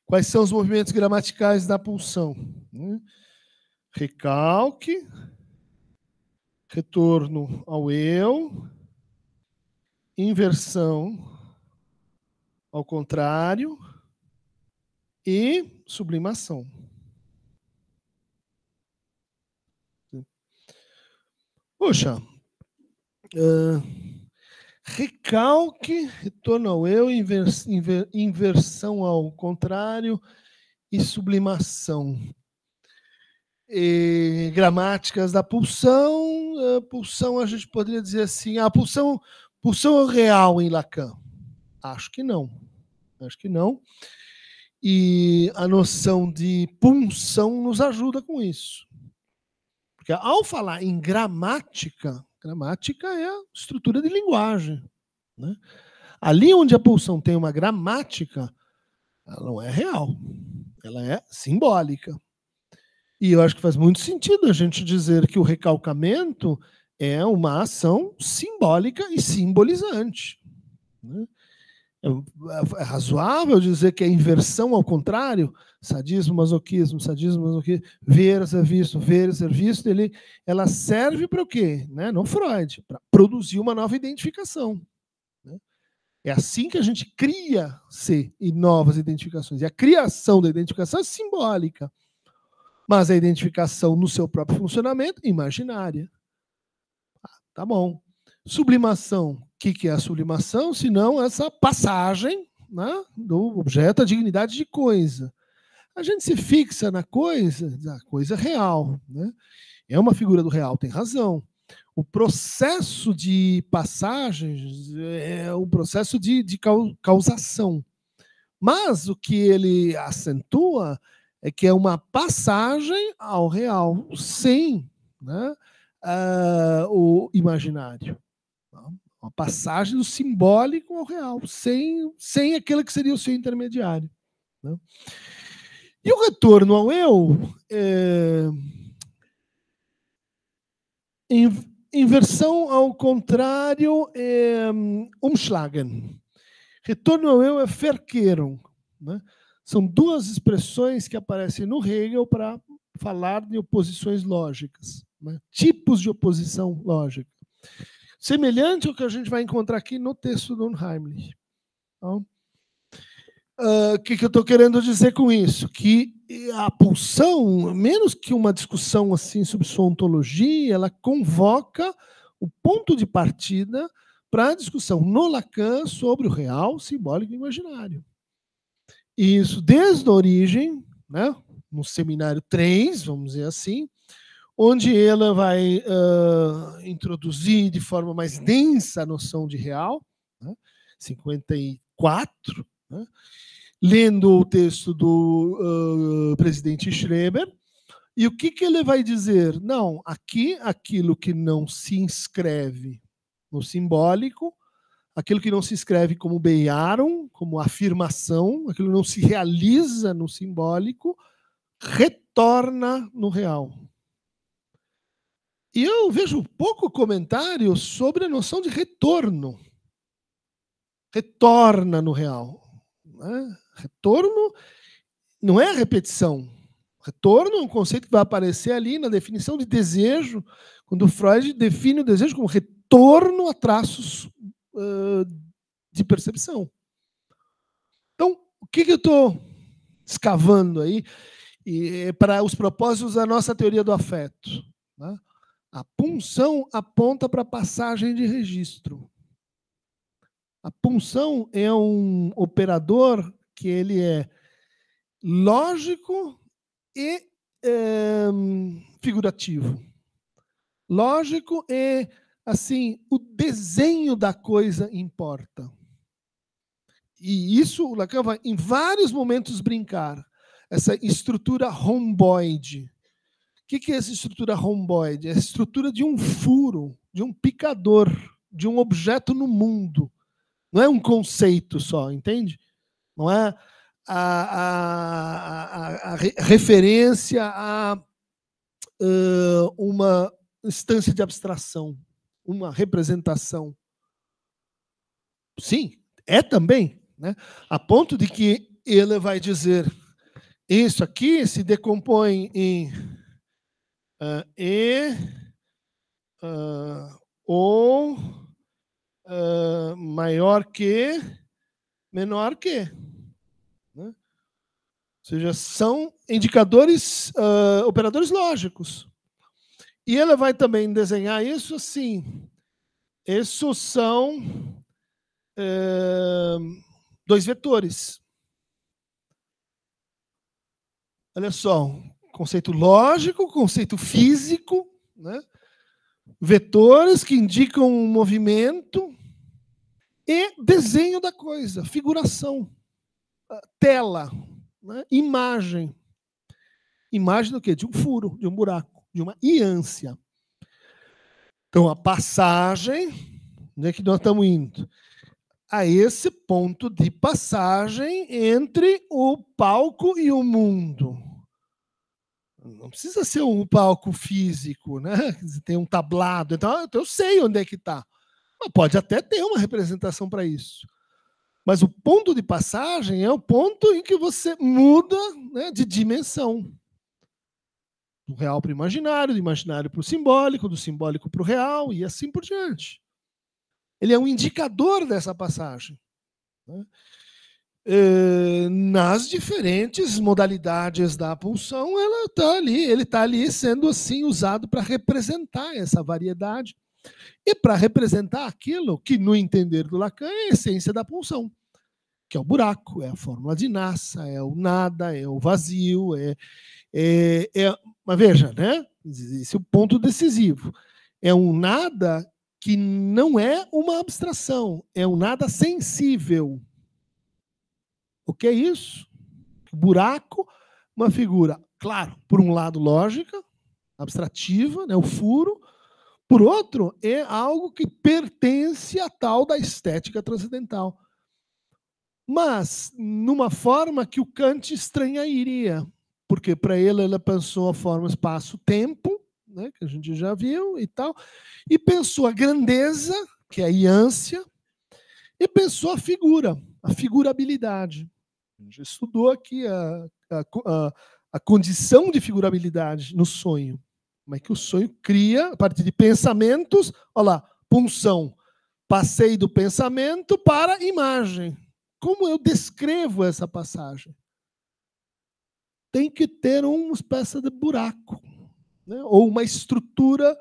Quais são os movimentos gramaticais da pulsão? Né? Recalque, retorno ao eu, inversão ao contrário e sublimação. Puxa, uh, recalque, retorno ao eu, invers, inver, inversão ao contrário e sublimação. E gramáticas da pulsão, a eh, pulsão a gente poderia dizer assim, a ah, pulsão, pulsão real em Lacan. Acho que não. Acho que não. E a noção de punção nos ajuda com isso. Porque ao falar em gramática, Gramática é a estrutura de linguagem. Né? Ali onde a pulsão tem uma gramática, ela não é real, ela é simbólica. E eu acho que faz muito sentido a gente dizer que o recalcamento é uma ação simbólica e simbolizante. Né? É, é razoável dizer que a é inversão, ao contrário, sadismo, masoquismo, sadismo, masoquismo, ver, ser visto, ver, ser visto, ele, ela serve para o quê? Né? Não Freud, para produzir uma nova identificação. Né? É assim que a gente cria ser e novas identificações. E a criação da identificação é simbólica, mas a identificação no seu próprio funcionamento imaginária. Ah, tá bom. Sublimação. O que, que é a sublimação? Senão essa passagem né, do objeto à dignidade de coisa a gente se fixa na coisa, na coisa real. Né? É uma figura do real, tem razão. O processo de passagens é um processo de, de causação. Mas o que ele acentua é que é uma passagem ao real, sem né? Ah, o imaginário. Uma passagem do simbólico ao real, sem, sem aquele que seria o seu intermediário. Né? E o retorno ao eu é, em, inversão ao contrário é umschlagen. Retorno ao eu é verkehren. Né? São duas expressões que aparecem no Hegel para falar de oposições lógicas, né? tipos de oposição lógica. Semelhante ao que a gente vai encontrar aqui no texto do Heimlich. Então, o ah, que, que eu estou querendo dizer com isso? Que a pulsão, menos que uma discussão assim sobre sua ontologia, ela convoca o ponto de partida para a discussão no Lacan sobre o real, simbólico e imaginário. E isso desde a origem, né, no seminário 3, vamos dizer assim, onde ela vai uh, introduzir de forma mais densa a noção de real, né, 54, né? Lendo o texto do uh, presidente Schreber, e o que, que ele vai dizer? Não, aqui aquilo que não se inscreve no simbólico, aquilo que não se escreve como beiaram, como afirmação, aquilo que não se realiza no simbólico, retorna no real. E eu vejo pouco comentário sobre a noção de retorno. Retorna no real. Né? Retorno não é repetição. Retorno é um conceito que vai aparecer ali na definição de desejo, quando Freud define o desejo como retorno a traços uh, de percepção. Então, o que, que eu estou escavando aí e, é para os propósitos da nossa teoria do afeto? Né? A punção aponta para a passagem de registro. A punção é um operador que ele é lógico e é, figurativo. Lógico é assim, o desenho da coisa importa. E isso o Lacan vai em vários momentos brincar. Essa estrutura romboide. O que, que é essa estrutura romboide? É a estrutura de um furo, de um picador, de um objeto no mundo não é um conceito só, entende? Não é a, a, a, a referência a uh, uma instância de abstração, uma representação. Sim, é também, né? a ponto de que ele vai dizer isso aqui se decompõe em uh, e uh, ou uh, maior que, menor que. Né? Ou seja, são indicadores, uh, operadores lógicos. E ela vai também desenhar isso assim. Esses são uh, dois vetores. Olha só, conceito lógico, conceito físico, né? vetores que indicam um movimento e desenho da coisa, figuração, ah, tela, né? imagem. Imagem do quê? De um furo, de um buraco, de uma iância. Então, a passagem, onde é que nós estamos indo? A esse ponto de passagem entre o palco e o mundo não precisa ser um palco físico, né? Tem um tablado, então eu sei onde é que está. pode até ter uma representação para isso. Mas o ponto de passagem é o ponto em que você muda né, de dimensão. Do real para o imaginário, do imaginário para o simbólico, do simbólico para o real e assim por diante. Ele é um indicador dessa passagem. Né? Eh, nas diferentes modalidades da pulsão, ela está ali, ele está ali sendo assim usado para representar essa variedade e para representar aquilo que, no entender do Lacan, é a essência da pulsão, que é o buraco, é a fórmula de Nassa, é o nada, é o vazio, é, é, é mas veja, né? Esse é o ponto decisivo. É um nada que não é uma abstração, é um nada sensível. O que é isso? Buraco, uma figura, claro, por um lado lógica, abstrativa, né, o furo, por outro, é algo que pertence a tal da estética transcendental. Mas numa forma que o Kant estranharia, porque para ele ela pensou a forma espaço-tempo, né, que a gente já viu e tal, e pensou a grandeza, que é a ânsia, e pensou a figura, a figurabilidade estudou aqui a, a, a, condição de figurabilidade no sonho. Como é que o sonho cria, a partir de pensamentos, olha lá, punção. Passei do pensamento para imagem. Como eu descrevo essa passagem? Tem que ter uma espécie de buraco, né? ou uma estrutura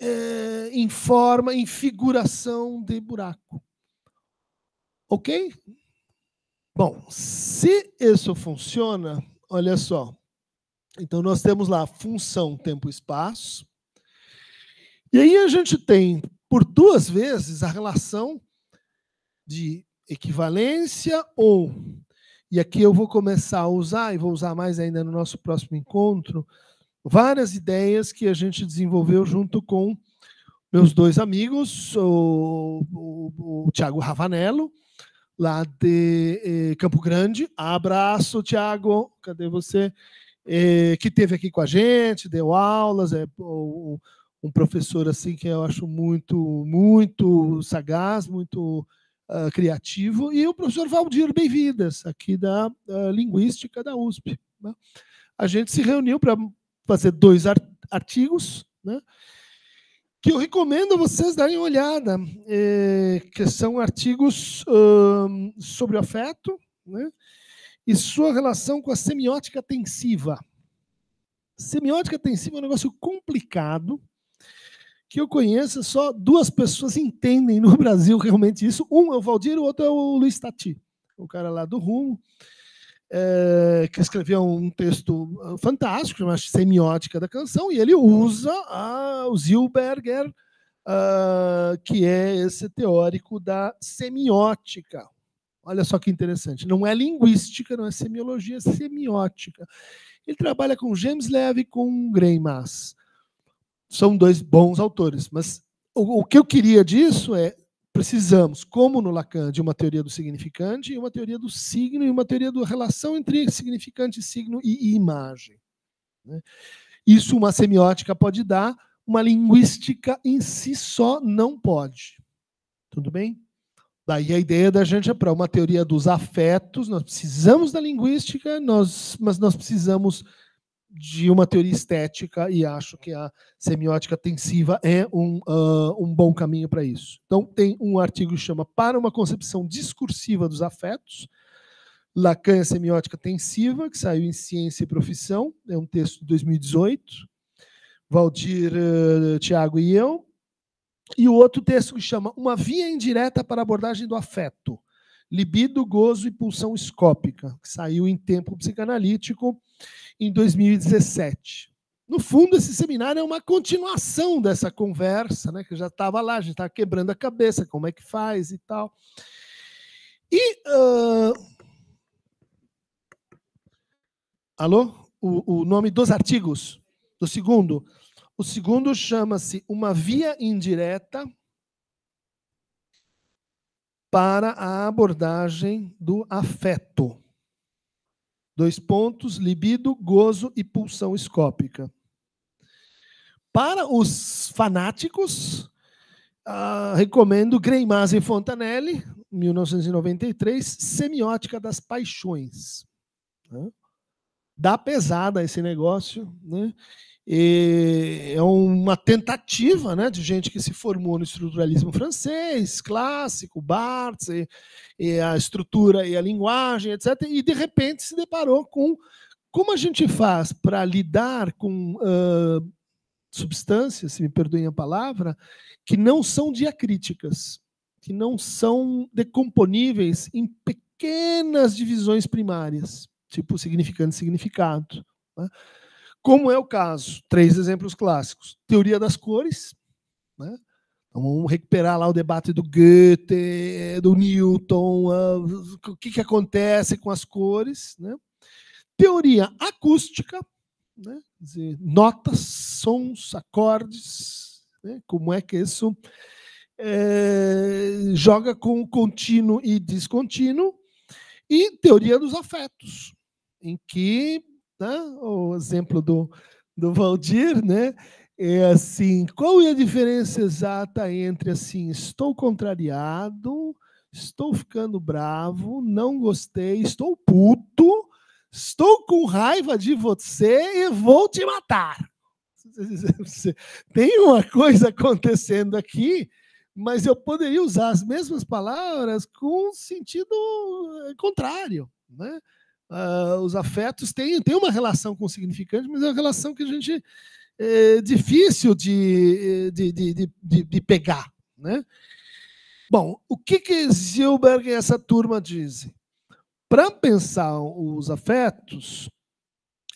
é, em forma, em figuração de buraco. Ok? Bom, se isso funciona, olha só. Então, nós temos lá a função tempo-espaço. E aí a gente tem, por duas vezes, a relação de equivalência ou. E aqui eu vou começar a usar, e vou usar mais ainda no nosso próximo encontro, várias ideias que a gente desenvolveu junto com meus dois amigos, o, o, o Tiago Ravanello lá de eh, Campo Grande. Abraço, Tiago. Cadê você? Eh, que teve aqui com a gente, deu aulas, é um, professor assim que eu acho muito, muito sagaz, muito uh, criativo, e o professor Valdir Bem-vindas, aqui da uh, Linguística da USP. Né? A gente se reuniu para fazer dois artigos, né? que eu recomendo vocês darem uma olhada, é, que são artigos um, sobre o afeto né, e sua relação com a semiótica tensiva. Semiótica tensiva é um negócio complicado, que eu conheço, só duas pessoas entendem no Brasil realmente isso. Um é o Valdir, o outro é o Luiz Tati, o cara lá do Rumo é, que escreveu um texto ah, fantástico, uma Semiótica da Canção, e ele usa a, o Zilberger, uh, que é esse teórico da semiótica. Olha só que interessante. Não é linguística, não é semiologia, é semiótica. Ele trabalha com James Levy e com Gray Mass. São dois bons autores, mas o, o que eu queria disso é precisamos, como no Lacan, de uma teoria do significante, e uma teoria do signo e uma teoria da relação entre significante, signo e imagem. Né? Isso uma semiótica pode dar, uma linguística em si só não pode. Tudo bem? Daí a ideia da gente é para uma teoria dos afetos, nós precisamos da linguística, nós, mas nós precisamos de uma teoria estética e acho que a semiótica tensiva é um, uh, um bom caminho para isso. Então, tem um artigo que chama Para uma concepção discursiva dos afetos, Lacan e a semiótica tensiva, que saiu em Ciência e Profissão, é um texto de 2018, Valdir, uh, ah, Tiago e eu. E o outro texto que chama Uma Via Indireta para a Abordagem do Afeto, Libido, Gozo e Pulsão Escópica, que saiu em Tempo Psicanalítico, em 2017. No fundo, esse seminário é uma continuação dessa conversa, né, que já estava lá, a gente estava quebrando a cabeça, como é que faz e tal. E. Uh... Alô? O, o nome dos artigos, do segundo. O segundo chama-se Uma Via Indireta para a Abordagem do Afeto. Dois pontos: libido, gozo e pulsão escópica. Para os fanáticos, ah, recomendo Greimas e Fontanelli, 1993, Semiótica das Paixões. Né? Dá pesada esse negócio, né? E é uma tentativa né, de gente que se formou no estruturalismo francês, clássico, Barthes, e, e a estrutura e a linguagem, etc. E de repente se deparou com como a gente faz para lidar com uh, substâncias, se me perdoem a palavra, que não são diacríticas, que não são decomponíveis em pequenas divisões primárias, tipo significante e significado. Né? Como é o caso, três exemplos clássicos: teoria das cores, né? Então, vamos recuperar lá o debate do Goethe, do Newton, uh, o que, que acontece com as cores. Né? Teoria acústica, né? dizer, notas, sons, acordes, né? como é que isso é, joga com o contínuo e descontínuo. E teoria dos afetos, em que né? o exemplo do, do Valdir, né? É assim, qual é a diferença exata entre assim, estou contrariado, estou ficando bravo, não gostei, estou puto, estou com raiva de você e vou te matar. [LAUGHS] Tem uma coisa acontecendo aqui, mas eu poderia usar as mesmas palavras com sentido eh, contrário, né? Uh, os afetos têm, têm uma relação com o significante, mas é uma relação que a gente é difícil de, é, de, de, de, de pegar. Né? Bom, o que, que Zilberg e essa turma dizem? Para pensar os afetos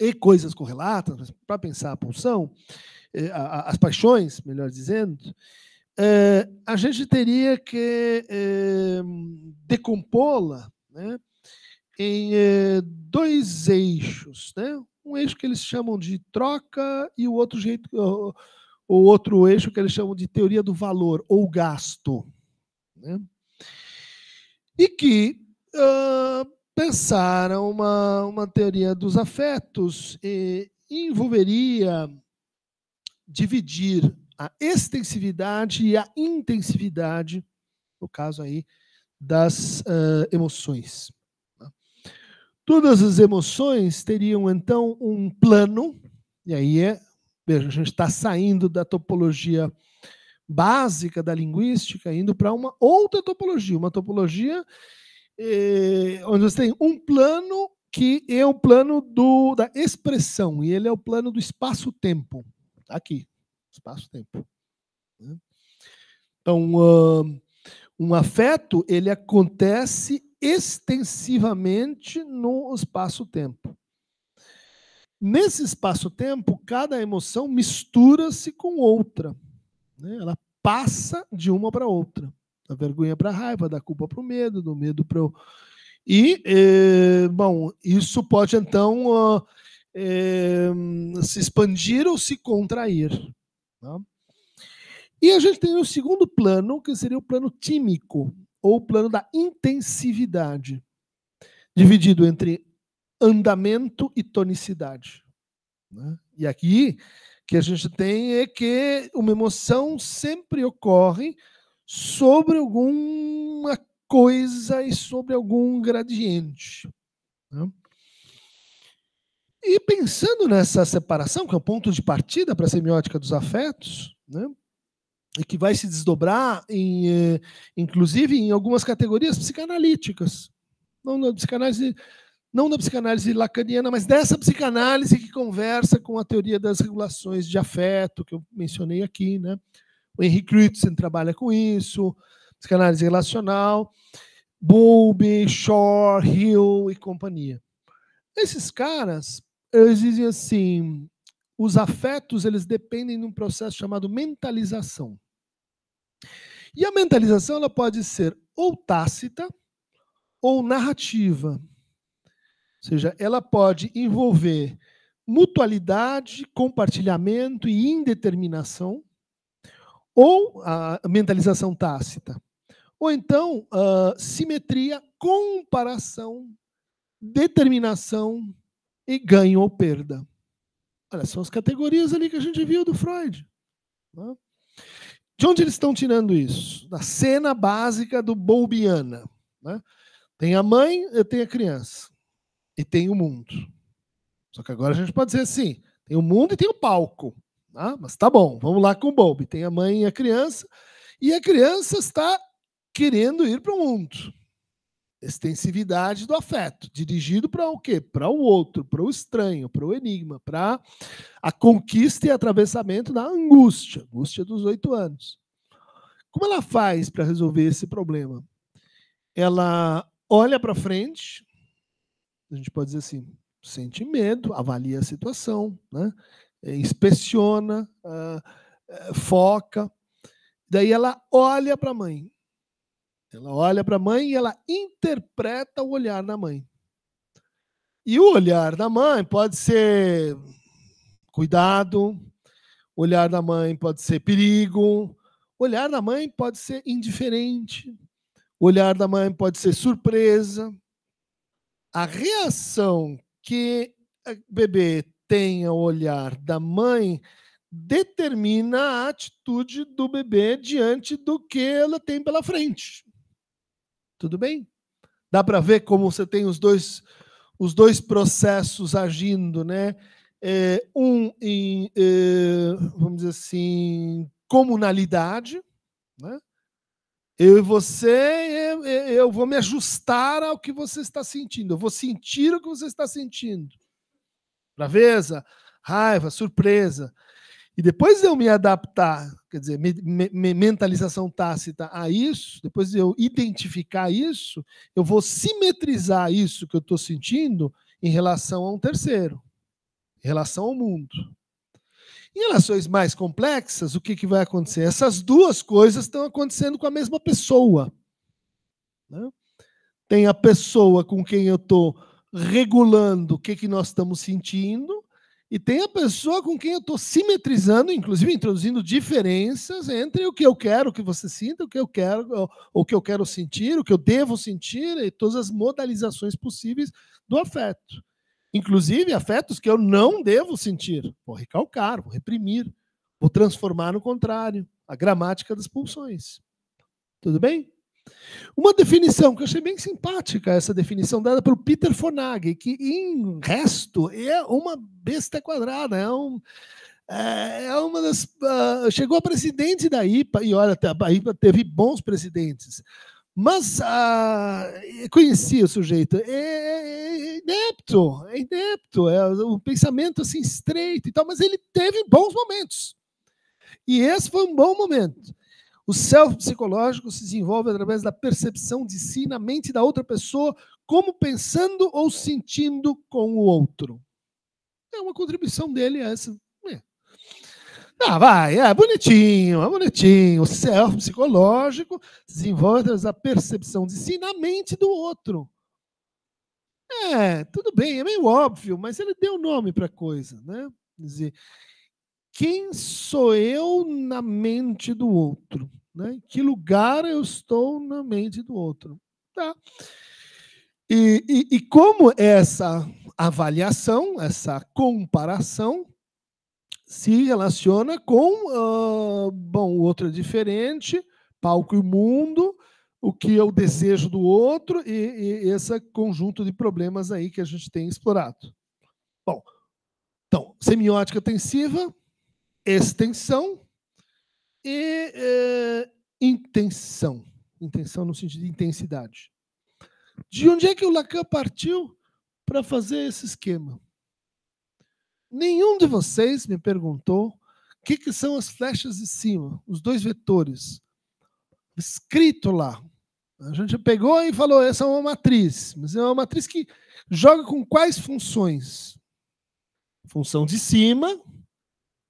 e coisas correlatas, para pensar a pulsão, é, as paixões, melhor dizendo, é, a gente teria que decompô-la né, em eh, dois eixos, né? Um eixo que eles chamam de troca e o outro jeito, o, o outro eixo que eles chamam de teoria do valor ou gasto, né? E que uh, pensaram uma, uma teoria dos afetos e envolveria dividir a extensividade e a intensividade, no caso aí, das uh, emoções. Todas as emoções teriam então um plano, e aí é, veja, a gente está saindo da topologia básica da linguística, indo para uma outra topologia, uma topologia eh, onde você tem um plano que é o plano do, da expressão, e ele é o plano do espaço-tempo. Tá aqui, espaço-tempo. Né? Então, um afeto, ele acontece extensivamente no espaço-tempo. Nesse espaço-tempo, cada emoção mistura-se com outra. Né? Ela passa de uma para outra. Da vergonha para a raiva, da culpa para o medo, do medo para o. E, eh, bom, isso pode então uh, eh, se expandir ou se contrair. Tá? E a gente tem o segundo plano, que seria o plano tímico, ou o plano da intensividade, dividido entre andamento e tonicidade. Né? E aqui que a gente tem é que uma emoção sempre ocorre sobre alguma coisa e sobre algum gradiente. Né? E pensando nessa separação, que é o ponto de partida para a semiótica dos afetos, né? e que vai se desdobrar, em, eh, inclusive, em algumas categorias psicanalíticas. Não da psicanálise, não na psicanálise lacaniana, mas dessa psicanálise que conversa com a teoria das regulações de afeto, que eu mencionei aqui. Né? O Henrique Ritson trabalha com isso, psicanálise relacional, Bowlby, Shore, Hill e companhia. Esses caras, eles dizem assim, os afetos eles dependem de um processo chamado mentalização. E a mentalização ela pode ser ou tácita ou narrativa. Ou seja, ela pode envolver mutualidade, compartilhamento e indeterminação, ou a mentalização tácita. Ou então, uh, simetria, comparação, determinação e ganho ou perda. Olha, são as categorias ali que a gente viu do Freud. Né? De onde eles estão tirando isso? Da cena básica do Bolbiana. Né? Tem a mãe, eu tenho a criança. E tem o mundo. Só que agora a gente pode dizer assim: tem o mundo e tem o palco. Tá? Mas tá bom, vamos lá com o Bob. Tem a mãe e a criança. E a criança está querendo ir para o mundo extensividade do afeto, dirigido para o quê? Para o outro, para o estranho, para o enigma, para a conquista e atravessamento da angústia, angústia dos oito anos. Como ela faz para resolver esse problema? Ela olha para frente, a gente pode dizer assim, sente medo, avalia a situação, né? Eh, inspeciona, uh, uh, foca, daí ela olha para a mãe ela olha para a mãe e ela interpreta o olhar da mãe. E o olhar da mãe pode ser cuidado, o olhar da mãe pode ser perigo, o olhar da mãe pode ser indiferente, o olhar da mãe pode ser surpresa. A reação que o bebê tem ao olhar da mãe determina a atitude do bebê diante do que ela tem pela frente. Tudo bem? Dá para ver como você tem os dois, os dois processos agindo, né? É, um em, é, vamos dizer assim, comunalidade, né? Eu e você, eu, vou me ajustar ao que você está sentindo. Eu vou sentir o que você está sentindo. Braveza, raiva, surpresa. E depois eu me adaptar quer dizer, me, me, mentalização tácita a isso, depois eu identificar isso, eu vou simetrizar isso que eu estou sentindo em relação a um terceiro, em relação ao mundo. Em relações mais complexas, o que, que vai acontecer? Essas duas coisas estão acontecendo com a mesma pessoa. Né? Tem a pessoa com quem eu estou regulando o que, que nós estamos sentindo, e tem a pessoa com quem eu estou simetrizando, inclusive introduzindo diferenças entre o que eu quero que você sinta, o que eu quero, o que eu quero sentir, o que eu devo sentir, e todas as modalizações possíveis do afeto. Inclusive afetos que eu não devo sentir. Vou recalcar, vou reprimir, vou transformar no contrário, a gramática das pulsões. Tudo bem? Uma definição que eu achei bem simpática, essa definição dada pelo Peter Fonag, que em resto é uma besta quadrada, é um. É, é uma das. Uh, chegou a presidente da IPA, e olha, a IPA teve bons presidentes, mas uh, conhecia o sujeito. É, é, inepto, é inepto, é um pensamento assim estreito e tal, mas ele teve bons momentos. E esse foi um bom momento. O self psicológico se desenvolve através da percepção de si na mente da outra pessoa, como pensando ou sentindo com o outro. É uma contribuição dele essa. É. Ah, vai, é bonitinho, é bonitinho. O self psicológico se desenvolve através da percepção de si na mente do outro. É, tudo bem, é meio óbvio, mas ele deu nome para a coisa, né? Quer dizer, quem sou eu na mente do outro? Né? Em que lugar eu estou na mente do outro? Tá. E, e, e como essa avaliação, essa comparação, se relaciona com uh, bom, o outro é diferente, palco e mundo, o que eu desejo do outro e, e esse conjunto de problemas aí que a gente tem explorado. Bom, então, semiótica tensiva, extensão e é, intenção. Intenção no sentido de intensidade. De onde é que o Lacan partiu para fazer esse esquema? Nenhum de vocês me perguntou o que, que são as flechas de cima, os dois vetores. Escrito lá. A gente pegou e falou: essa é uma matriz. Mas é uma matriz que joga com quais funções? Função de cima,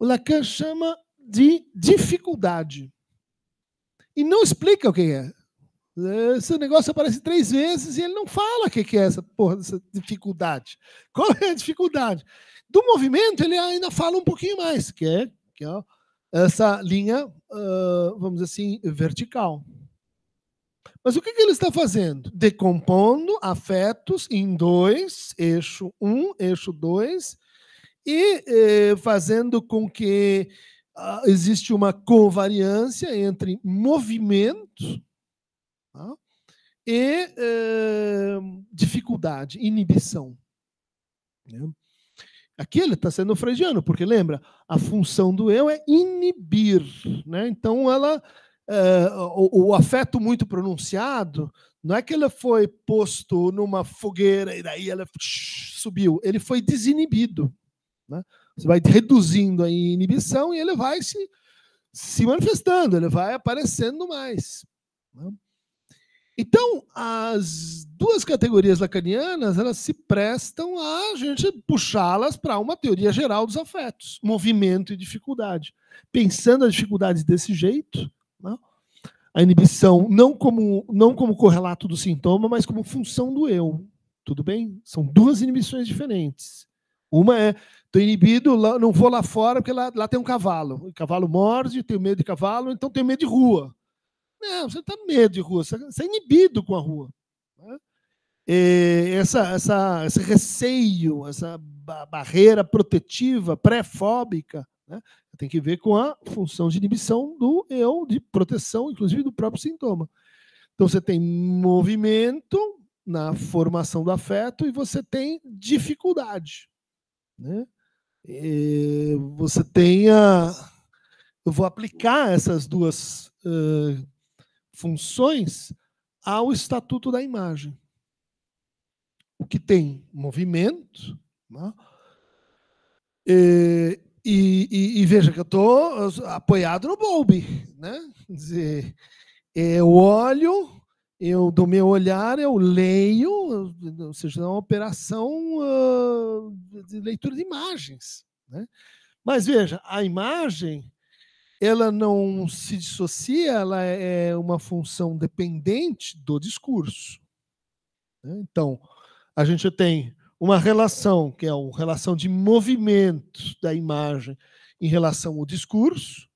o Lacan chama de dificuldade. E não explica o que é. Esse negócio aparece três vezes e ele não fala o que é essa porra, essa dificuldade. Qual é a dificuldade? Do movimento, ele ainda fala um pouquinho mais, que é, que é essa linha, ah, vamos dizer assim, vertical. Mas o que, ele está fazendo? Decompondo afetos em dois, eixo um, eixo dois, e eh, fazendo com que ah, existe uma covariância entre movimento tá? e eh, dificuldade, inibição. Né? Aqui ele está sendo freudiano, porque lembra, a função do eu é inibir. Né? Então, ela, eh, o, o afeto muito pronunciado não é que ele foi posto numa fogueira e daí ela subiu, ele foi desinibido. Né? Você vai reduzindo a inibição e ele vai se, se manifestando, ele vai aparecendo mais. Né? Então, as duas categorias lacanianas, elas se prestam a gente puxá-las para uma teoria geral dos afetos, movimento e dificuldade. Pensando as dificuldades desse jeito, né? a inibição não como, não como correlato do sintoma, mas como função do eu. Tudo bem? São duas inibições diferentes. Uma é Estou inibido, não vou lá fora porque lá, lá tem um cavalo. O cavalo morde, tenho medo de cavalo, então tenho medo de rua. Não, você não está medo de rua, você é inibido com a rua. Né? essa, essa, esse receio, essa barreira protetiva, pré-fóbica, né? tem que ver com a função de inibição do eu, de proteção, inclusive do próprio sintoma. Então você tem movimento na formação do afeto e você tem dificuldade. Né? Eh, você tenha. Eu vou aplicar essas duas uh, funções ao estatuto da imagem. O que tem movimento. Né? Eh, e, e, e, veja que eu estou apoiado no Bowlby. Né? Quer dizer, eu olho eu do meu olhar eu leio, ou seja, é uma operação uh, de leitura de imagens, né? Mas veja, a imagem ela não se dissocia, ela é, é uma função dependente do discurso. Né? Então, a gente tem uma relação que é uma relação de movimento da imagem em relação ao discurso,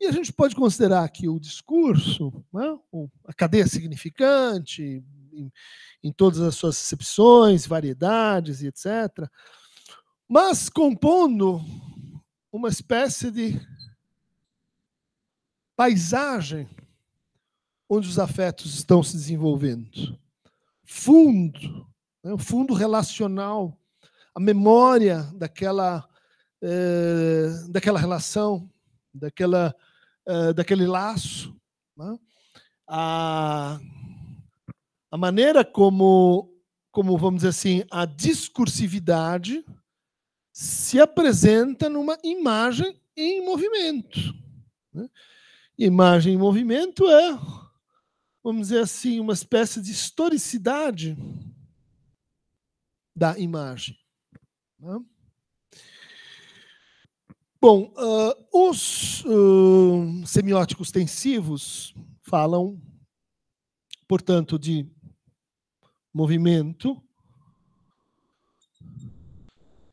e a gente pode considerar que o discurso, né, a cadeia significante, em, em todas as suas excepções, variedades e etc., mas compondo uma espécie de paisagem onde os afetos estão se desenvolvendo. Fundo, né, fundo relacional, a memória daquela, eh, daquela relação, daquela eh, daquele laço, né? a, a maneira como, como, vamos dizer assim, a discursividade se apresenta numa imagem em movimento. Né? Imagem em movimento é, vamos dizer assim, uma espécie de historicidade da imagem. Né? Bom, uh, os uh, semióticos tensivos falam, portanto, de movimento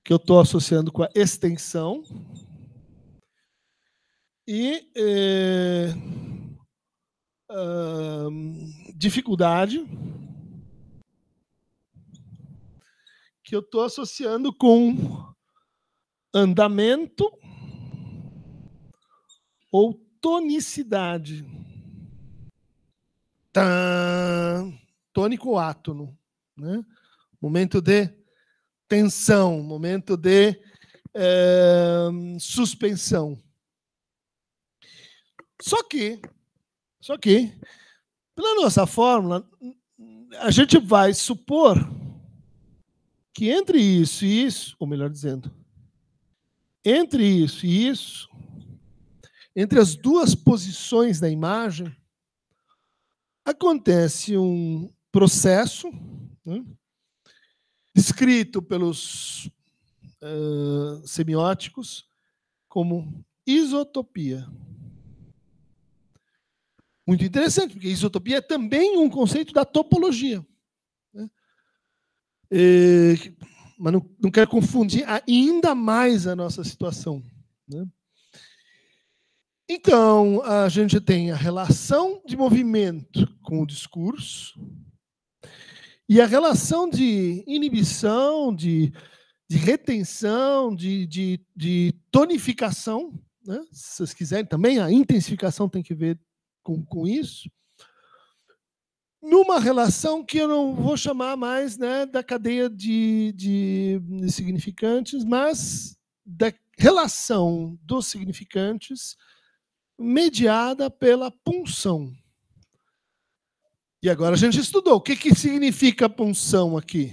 que eu estou associando com a extensão e uh, dificuldade que eu estou associando com andamento ou tonicidade. Tã, tônico átono, né? momento de tensão, momento de é, suspensão. Só que, só que, pela nossa fórmula, a gente vai supor que entre isso e isso, ou melhor dizendo, entre isso e isso, entre as duas posições da imagem, acontece um processo né, descrito pelos uh, semióticos como isotopia. Muito interessante, porque isotopia é também um conceito da topologia. Né? E, mas não, não quero confundir ainda mais a nossa situação. Né? Então, a gente tem a relação de movimento com o discurso e a relação de inibição, de, de retenção, de, de, de tonificação. Né? Se vocês quiserem também, a intensificação tem que ver com, com isso. Numa relação que eu não vou chamar mais né, da cadeia de, de, de significantes, mas da relação dos significantes mediada pela punção. E agora a gente estudou. O que, que significa punção aqui?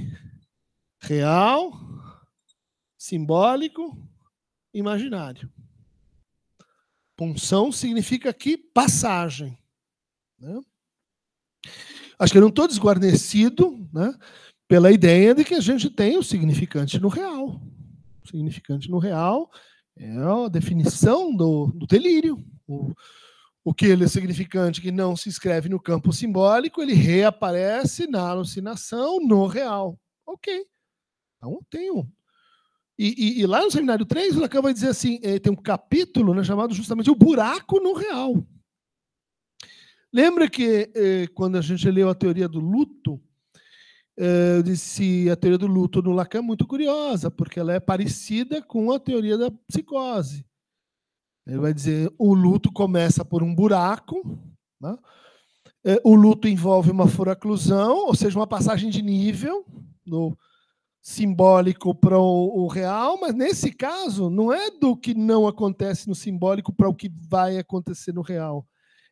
Real, simbólico, imaginário. Punção significa aqui passagem. Né? Acho que eu não estou desguarnecido né, pela ideia de que a gente tem o significante no real. O significante no real é a definição do, do delírio o, o que ele é significante que não se escreve no campo simbólico, ele reaparece na alucinação no real. Ok. Então tem um. E, e, e, lá no seminário 3, o Lacan vai dizer assim: eh, tem um capítulo né, chamado justamente O Buraco no Real. Lembra que eh, quando a gente leu a teoria do luto, eh, eu disse a teoria do luto no Lacan é muito curiosa, porque ela é parecida com a teoria da psicose. Ele vai dizer: o luto começa por um buraco, né? É, o luto envolve uma foraclusão, ou seja, uma passagem de nível do simbólico para o real, mas nesse caso não é do que não acontece no simbólico para o que vai acontecer no real.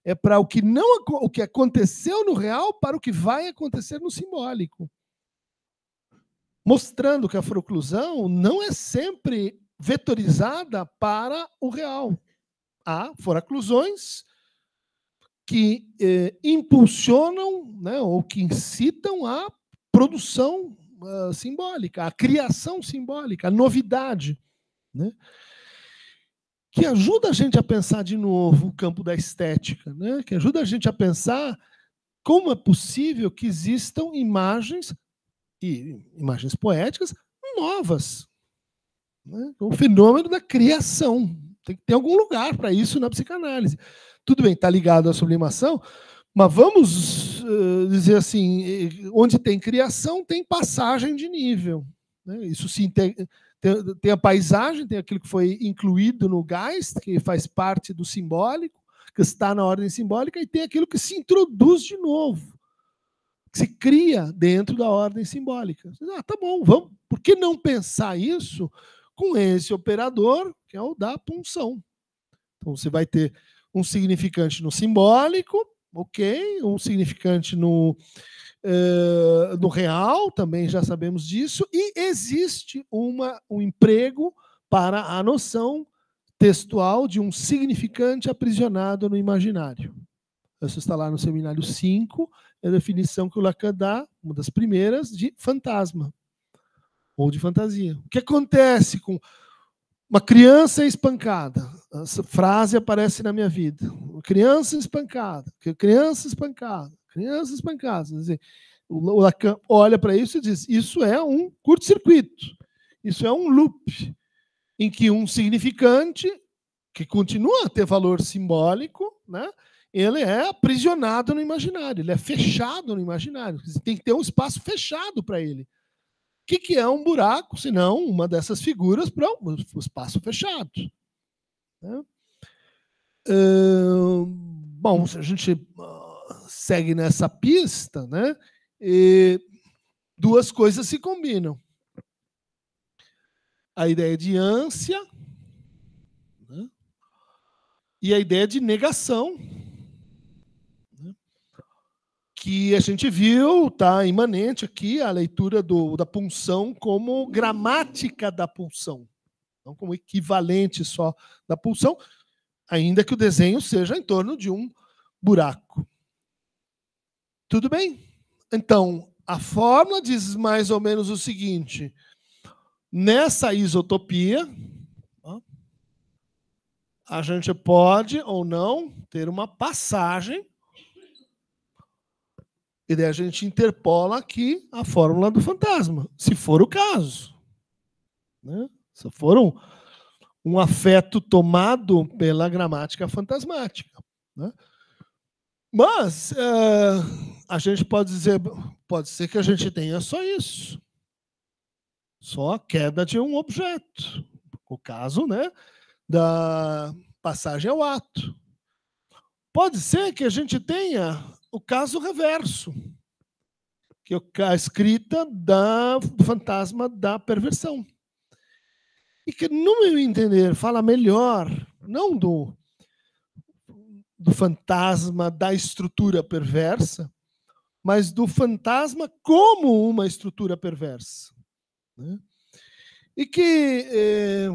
É para o que não o que aconteceu no real para o que vai acontecer no simbólico mostrando que a foraclusão não é sempre vetorizada para o real. Há foraclusões que eh, impulsionam né, ou que incitam a produção uh, simbólica, a criação simbólica, a novidade, né, que ajuda a gente a pensar de novo o campo da estética, né, que ajuda a gente a pensar como é possível que existam imagens e imagens poéticas novas, né? O é fenômeno da criação. Tem que ter algum lugar para isso na psicanálise. Tudo bem, está ligado à sublimação, mas vamos uh, dizer assim: eh, onde tem criação, tem passagem de nível. Né? Isso se integra. Tem, tem, a paisagem, tem aquilo que foi incluído no Geist, que faz parte do simbólico, que está na ordem simbólica, e tem aquilo que se introduz de novo, que se cria dentro da ordem simbólica. Ah, tá bom, vamos. Por que não pensar isso com esse operador, que é o da punção. Então você vai ter um significante no simbólico, ok, um significante no, uh, no real, também já sabemos disso, e existe uma, um emprego para a noção textual de um significante aprisionado no imaginário. Isso está lá no seminário 5, é a definição que o Lacan dá, uma das primeiras, de fantasma ou de fantasia. O que acontece com uma criança espancada? Essa frase aparece na minha vida. Criança espancada, criança espancada, criança espancada. Dizer, o Lacan olha para isso e diz: isso é um curto-circuito, isso é um loop em que um significante que continua a ter valor simbólico, né? Ele é aprisionado no imaginário, ele é fechado no imaginário. Tem que ter um espaço fechado para ele que, que é um buraco, se não uma dessas figuras para um espaço fechado? Né? Uh, bom, se a gente ah, segue nessa pista, né, duas coisas se combinam. A ideia de ânsia né, e a ideia de negação que a gente viu, está imanente aqui, a leitura do, da punção como gramática da pulsão não como equivalente só da pulsão ainda que o desenho seja em torno de um buraco. Tudo bem? Então, a fórmula diz mais ou menos o seguinte: nessa isotopia, a gente pode ou não ter uma passagem e daí a gente interpola aqui a fórmula do fantasma, se for o caso. Né? Se for um, um afeto tomado pela gramática fantasmática. Né? Mas uh, a gente pode dizer, pode ser que a gente tenha só isso. Só a queda de um objeto. O caso né, da passagem ao ato. Pode ser que a gente tenha o caso reverso, que é a escrita da, do fantasma da perversão. E que, no meu entender, fala melhor, não do, do fantasma da estrutura perversa, mas do fantasma como uma estrutura perversa. Né? E que, eh,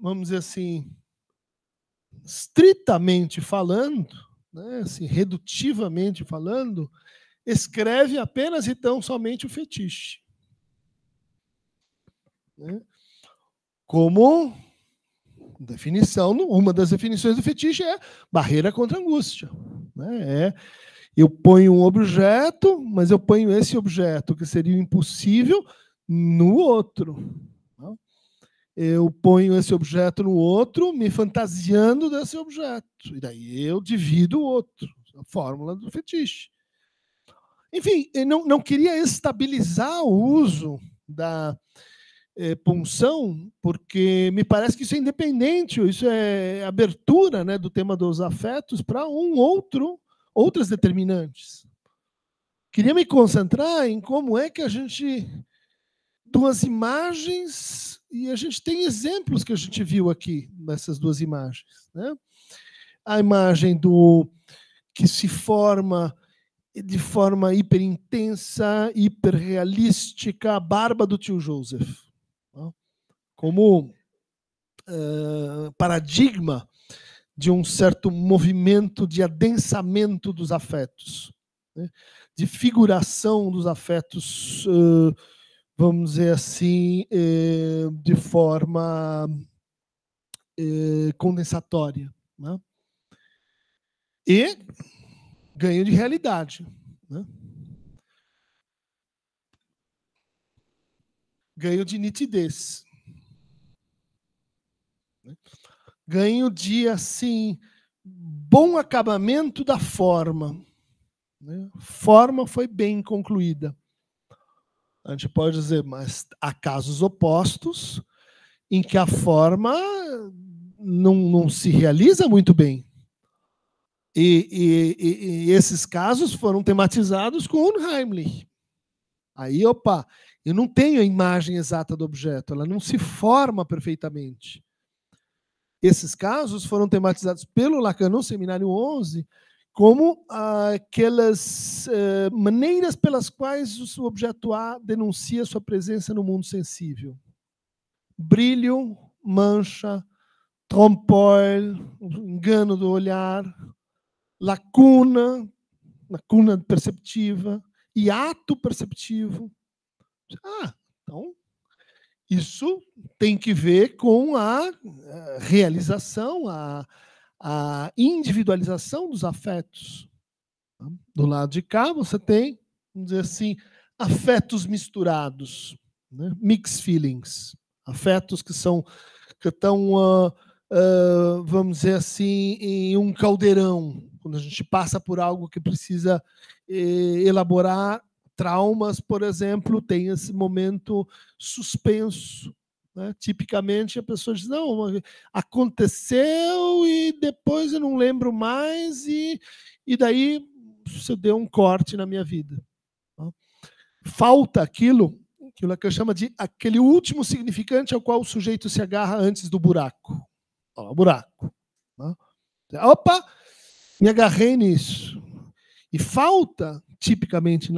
vamos dizer assim, estritamente falando, né, assim, redutivamente falando, escreve apenas e tão somente o fetiche. Né? Como definição, uma das definições do fetiche é barreira contra angústia. Né? É, eu ponho um objeto, mas eu ponho esse objeto, que seria impossível, no outro eu ponho esse objeto no outro, me fantasiando desse objeto. E daí eu divido o outro. É a fórmula do fetiche. Enfim, não, não queria estabilizar o uso da é, punção, porque me parece que isso é independente, isso é abertura né, do tema dos afetos para um outro, outras determinantes. Queria me concentrar em como é que a gente duas imagens, e a gente tem exemplos que a gente viu aqui nessas duas imagens. Né? A imagem do que se forma de forma hiperintensa, hiperrealística, a barba do tio Joseph, né? como uh, paradigma de um certo movimento de adensamento dos afetos, né? de figuração dos afetos uh, vamos dizer assim, eh, de forma eh, condensatória. Né? E ganho de realidade. Né? Ganho de nitidez. Né? Ganho de, assim, bom acabamento da forma. Né? Forma foi bem concluída a gente pode dizer, mas há casos opostos em que a forma não, não se realiza muito bem. E, e, e esses casos foram tematizados com o Heimlich. Aí, opa, eu não tenho a imagem exata do objeto, ela não se forma perfeitamente. Esses casos foram tematizados pelo Lacan no Seminário 11, como ah, aquelas eh, maneiras pelas quais o objeto A denuncia sua presença no mundo sensível. Brilho, mancha, trompoil, engano do olhar, lacuna, lacuna perceptiva, e ato perceptivo. Ah, então isso tem que ver com a eh, realização, a, a individualização dos afetos. Do lado de cá, você tem, vamos dizer assim, afetos misturados, né? mixed feelings, afetos que são que estão, uh, ah, uh, ah, vamos dizer assim, em um caldeirão, quando a gente passa por algo que precisa eh, elaborar traumas, por exemplo, tem esse momento suspenso né? Tipicamente a pessoa diz: não, aconteceu e depois eu não lembro mais, e, e daí você deu um corte na minha vida. Tá? Falta aquilo, que que Lacan chama de aquele último significante ao qual o sujeito se agarra antes do buraco. Olha, buraco. Né? Opa, me agarrei nisso. E falta, tipicamente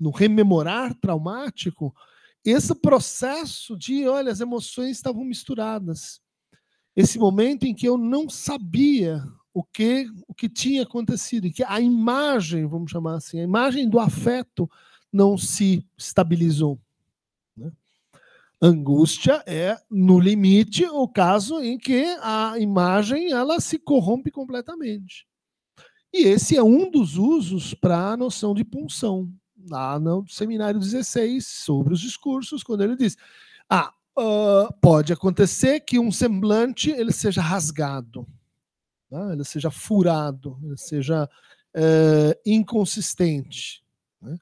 no rememorar traumático, esse processo de, olha, as emoções estavam misturadas. Esse momento em que eu não sabia o que o que tinha acontecido, e que a imagem, vamos chamar assim, a imagem do afeto não se estabilizou. Né? Angústia é, no limite, o caso em que a imagem ela se corrompe completamente. E esse é um dos usos para a noção de punção lá no seminário 16 sobre os discursos, quando ele diz: ah, uh, pode acontecer que um semblante ele seja rasgado, né? ele seja furado, ele seja uh, inconsistente. Né?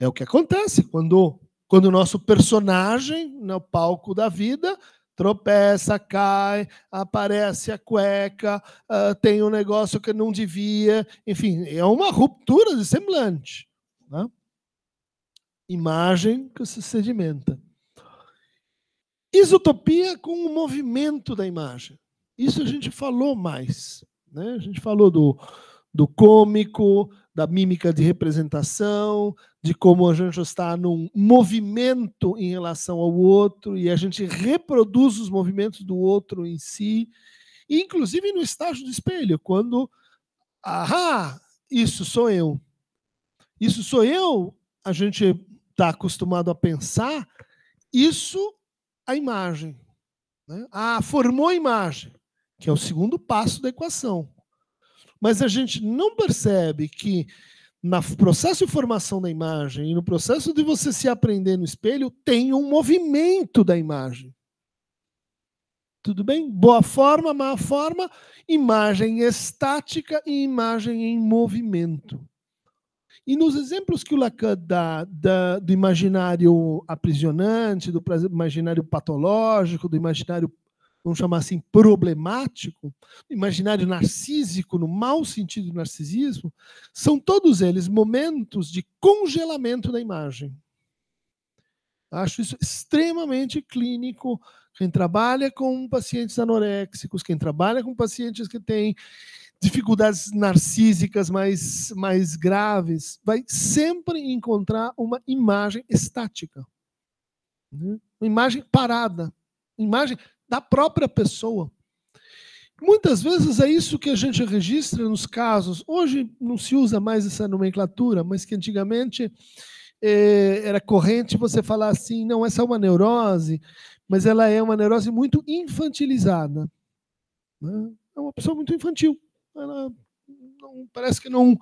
É o que acontece quando quando o nosso personagem no palco da vida tropeça, cai, aparece a cueca, uh, tem um negócio que não devia, enfim, é uma ruptura de semblante. Né? Imagem que se sedimenta. Isotopia com o movimento da imagem. Isso a gente falou mais. Né? A gente falou do, do cômico, da mímica de representação, de como a gente está num movimento em relação ao outro e a gente reproduz os movimentos do outro em si, inclusive no estágio do espelho, quando, ah, isso sou eu. Isso sou eu, a gente está acostumado a pensar, isso a imagem. Né? Ah, formou a imagem, que é o segundo passo da equação. Mas a gente não percebe que no processo de formação da imagem e no processo de você se aprender no espelho, tem um movimento da imagem. Tudo bem? Boa forma, má forma, imagem estática e imagem em movimento. E nos exemplos que o Lacan dá da, do imaginário aprisionante, do imaginário patológico, do imaginário, vamos chamar assim, problemático, imaginário narcísico, no mau sentido do narcisismo, são todos eles momentos de congelamento da imagem. Acho isso extremamente clínico. Quem trabalha com pacientes anoréxicos, quem trabalha com pacientes que têm dificuldades narcísicas mais, mais graves, vai sempre encontrar uma imagem estática. Né? Uma imagem parada. Imagem da própria pessoa. Muitas vezes é isso que a gente registra nos casos. Hoje não se usa mais essa nomenclatura, mas que antigamente eh, era corrente você falar assim: não, essa é uma neurose, mas ela é uma neurose muito infantilizada. Né? É uma pessoa muito infantil ela não, parece que não,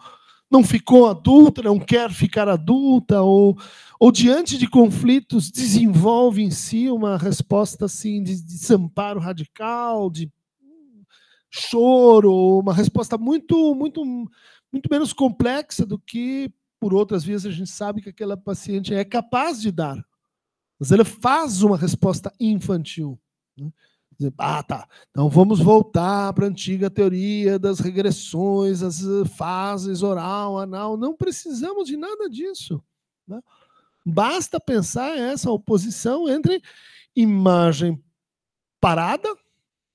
não ficou adulta, não quer ficar adulta, ou, ou diante de conflitos desenvolve em si uma resposta assim de desamparo radical, de choro, uma resposta muito, muito, muito menos complexa do que por outras vias a gente sabe que aquela paciente é capaz de dar, mas ela faz uma resposta infantil. Né? Ah, tá. Então vamos voltar para a antiga teoria das regressões, as eh, fases oral, anal. Não precisamos de nada disso. Né? Basta pensar essa oposição entre imagem parada,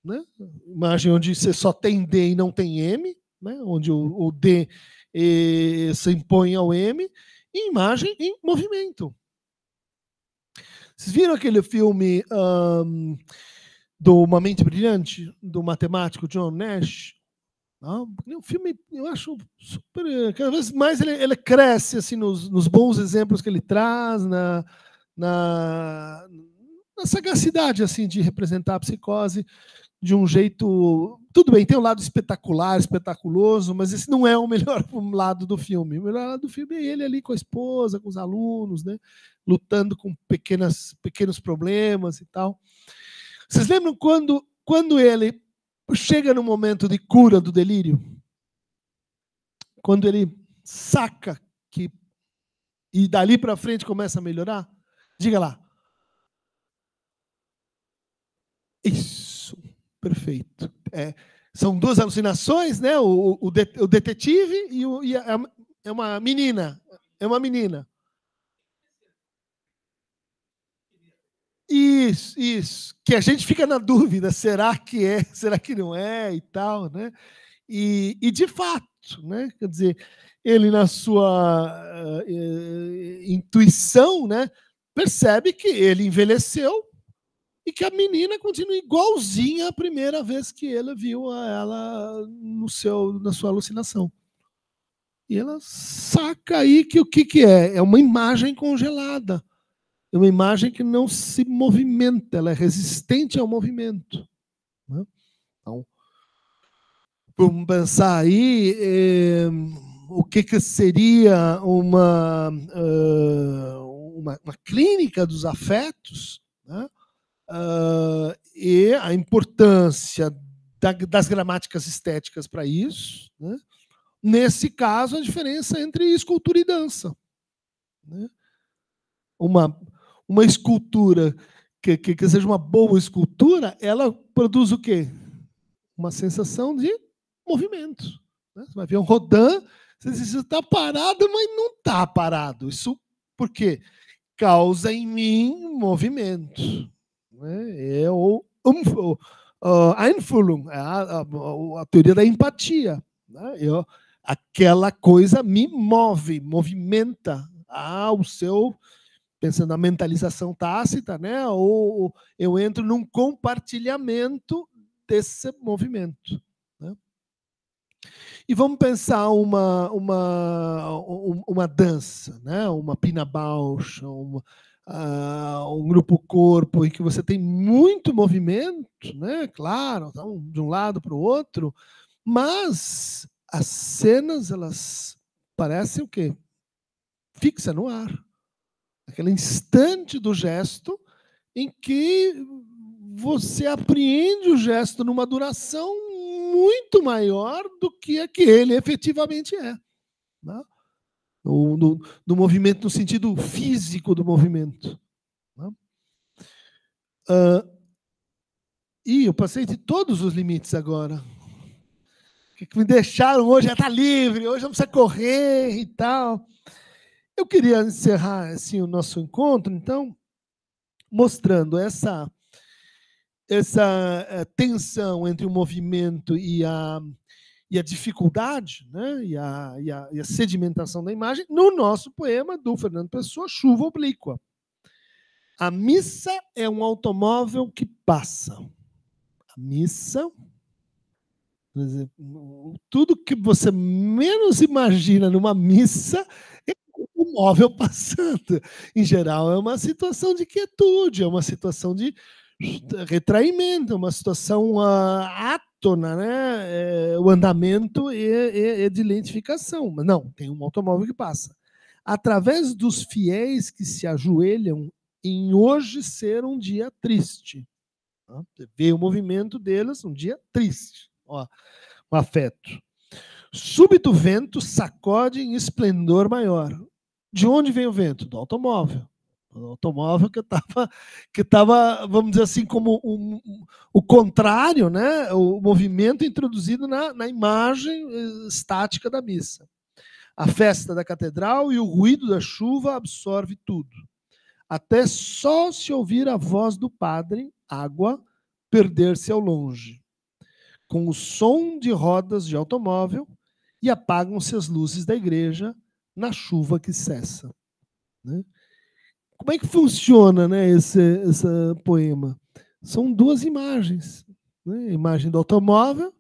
né? imagem onde você só tem D e não tem M, né? onde o, o D eh, se impõe ao M, e imagem em movimento. Vocês viram aquele filme um, do Uma Mente Brilhante, do matemático John Nash. Não, o filme, eu acho super. Cada vez mais ele, ele cresce assim, nos, nos, bons exemplos que ele traz, na, na, na sagacidade assim de representar a psicose de um jeito. Tudo bem, tem um lado espetacular, espetaculoso, mas esse não é o melhor [LAUGHS] lado do filme. O melhor lado do filme é ele ali com a esposa, com os alunos, né? lutando com pequenas, pequenos problemas e tal. Vocês lembram quando, quando ele chega no momento de cura do delírio? Quando ele saca que e dali para frente começa a melhorar? Diga lá. Isso, perfeito. É, são duas alucinações, né? O, o, o detetive e, o, e a, é uma menina. É uma menina. Isso, isso. Que a gente fica na dúvida, será que é, [LAUGHS] será que não é e tal, né? E, e de fato, né? Quer dizer, ele na sua uh, intuição, né? Percebe que ele envelheceu e que a menina continua igualzinha à primeira vez que ele viu ela no seu, na sua alucinação. E ela saca aí que o que, que é? É uma imagem congelada é uma imagem que não se movimenta, ela é resistente ao movimento. Né? Então, vamos pensar aí eh, o que, que seria uma, uh, uma, uma, clínica dos afetos né? uh, e a importância da, das gramáticas estéticas para isso. Né? Nesse caso, a diferença entre escultura e dança. Né? Uma uma escultura que, que, que seja uma boa escultura, ela produz o quê? Uma sensação de movimento. Né? Você vai ver um Rodin, você diz, está parado, mas não está parado. Isso por quê? Causa em mim movimento. Né? É o, um, uh, Einfühlung, é a, a, a, teoria da empatia. Né? Eu, aquela coisa me move, movimenta ao seu pensando na mentalização tácita, né? Ou eu entro num compartilhamento desse movimento. Né? E vamos pensar uma, uma, uma dança, né? uma pina baucha, uma, uh, um grupo corpo, em que você tem muito movimento, né? claro, tá de um lado para o outro, mas as cenas elas parecem o quê? Fixa no ar aquele instante do gesto em que você apreende o gesto numa duração muito maior do que a que ele efetivamente é. Né? No, no, no, movimento, no sentido físico do movimento. Né? Uh, ah, e eu passei de todos os limites agora. Que me deixaram hoje, já ah, está livre, hoje não precisa correr e tal. Eu queria encerrar assim o nosso encontro, então, mostrando essa essa eh, tensão entre o movimento e a, e a dificuldade, né? E a, e, a, e, a, sedimentação da imagem, no nosso poema do Fernando Pessoa, Chuva Oblíqua. A missa é um automóvel que passa. A missa. Tudo que você menos imagina numa missa é o móvel [LAUGHS] passando. Em geral, é uma situação de quietude, é uma situação de retraimento, é uma situação uh, átona, né? É, o andamento é de lentificação. Mas não, tem um automóvel que passa. Através dos fiéis que se ajoelham em hoje ser um dia triste. Tá? Vê o movimento deles, um dia triste. Ó, afeto. Súbito vento sacode em esplendor maior. De onde vem o vento? Do automóvel. Do automóvel que estava, que tava, vamos dizer assim, como um, um, o contrário, né? o movimento introduzido na, na imagem eh, estática da missa. A festa da catedral e o ruído da chuva absorve tudo. Até só se ouvir a voz do padre, água, perder-se ao longe. Com o som de rodas de automóvel, e apagam-se as luzes da igreja na chuva que cessa. Né? Como é que funciona né, esse, esse poema? São duas imagens: né? a imagem do automóvel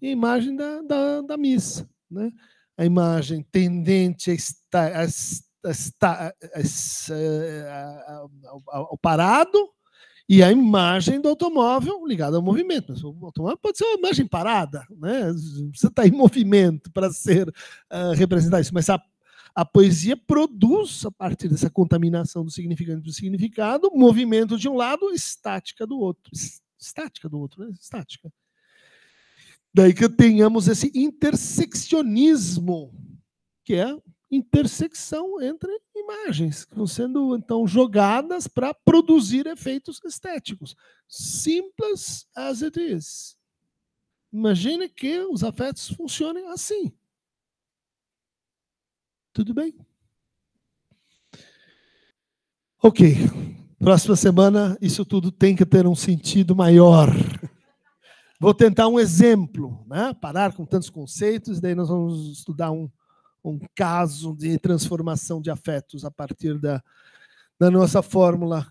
e a imagem da, da, da missa. Né? A imagem tendente a estar, a estar a, a, ao parado e a imagem do automóvel ligada ao movimento. o automóvel pode ser uma imagem parada, né? Você está em movimento para ser uh, representar isso, mas a, a poesia produz, a partir dessa contaminação do significante do significado, movimento de um lado, estática do outro. Estática do outro, né? Estática. Daí que tenhamos esse interseccionismo, que é intersecção entre imagens que vão sendo então jogadas para produzir efeitos estéticos. Simples as it is. Imagine que os afetos funcionem assim. Tudo bem? Ok. Próxima semana, isso tudo tem que ter um sentido maior. Vou tentar um exemplo, né? parar com tantos conceitos, daí nós vamos estudar um um caso de transformação de afetos a partir da, da nossa fórmula,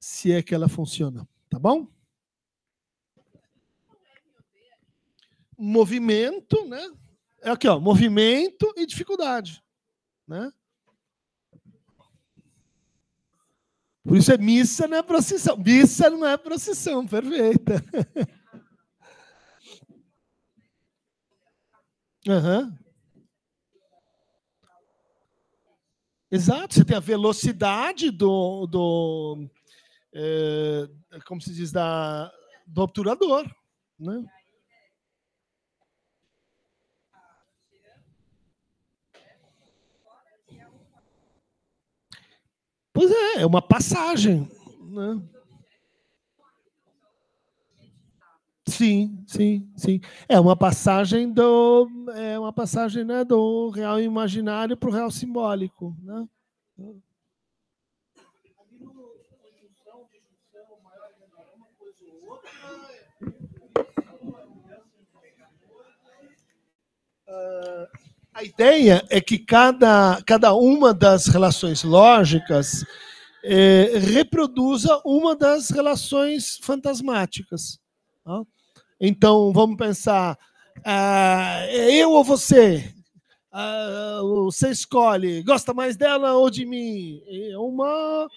se é que ela funciona. Tá bom? Movimento, né? É aqui, ó, movimento e dificuldade, né? Por isso é missa não é procissão. Missa não é procissão, perfeita. [LAUGHS] Aham. uhum. Exato, você tem a velocidade do. do é, como se diz? Da, do obturador. Né? Pois é, é uma passagem. Né? Sim, sim, sim. É uma passagem do é uma passagem né, do real imaginário para o real simbólico, né? a ideia é que cada, cada uma das relações lógicas eh, reproduza uma das relações fantasmáticas. Tá? Então, vamos pensar: é eu ou você? Eh, você escolhe, gosta mais dela ou de mim? É uma.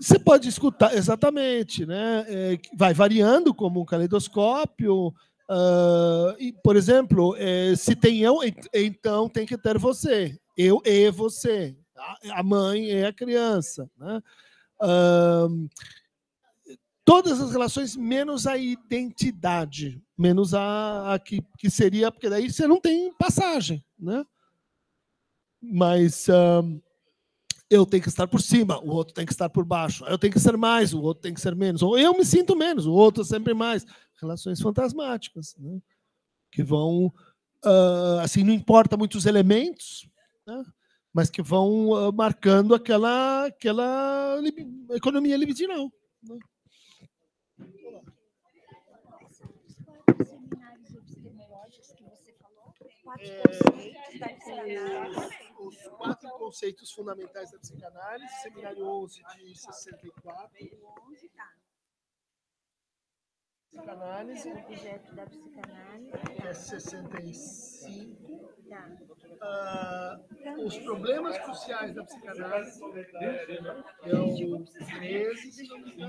Você pode escutar, exatamente, né? É, vai variando como um caleidoscópio. Uh, e, por exemplo, é, se tem eu, então tem que ter você. Eu e você. A, a mãe e é a criança. Né? Uh, todas as relações, menos a identidade, menos a, a que, que, seria, porque daí você não tem passagem, né? Mas uh, eu tenho que estar por cima, o outro tem que estar por baixo, eu tenho que ser mais, o outro tem que ser menos, ou eu me sinto menos, o outro sempre mais. Relações fantasmáticas, né? que vão, uh, assim, não importa muitos elementos, né? mas que vão uh, marcando aquela, aquela economia libidinal. Né? os, quatro conceitos fundamentais da psicanálise, seminário 11 de 64. Psicanálise. O da psicanálise. É 65. Tá. Ah, os problemas cruciais da psicanálise. são é o 13,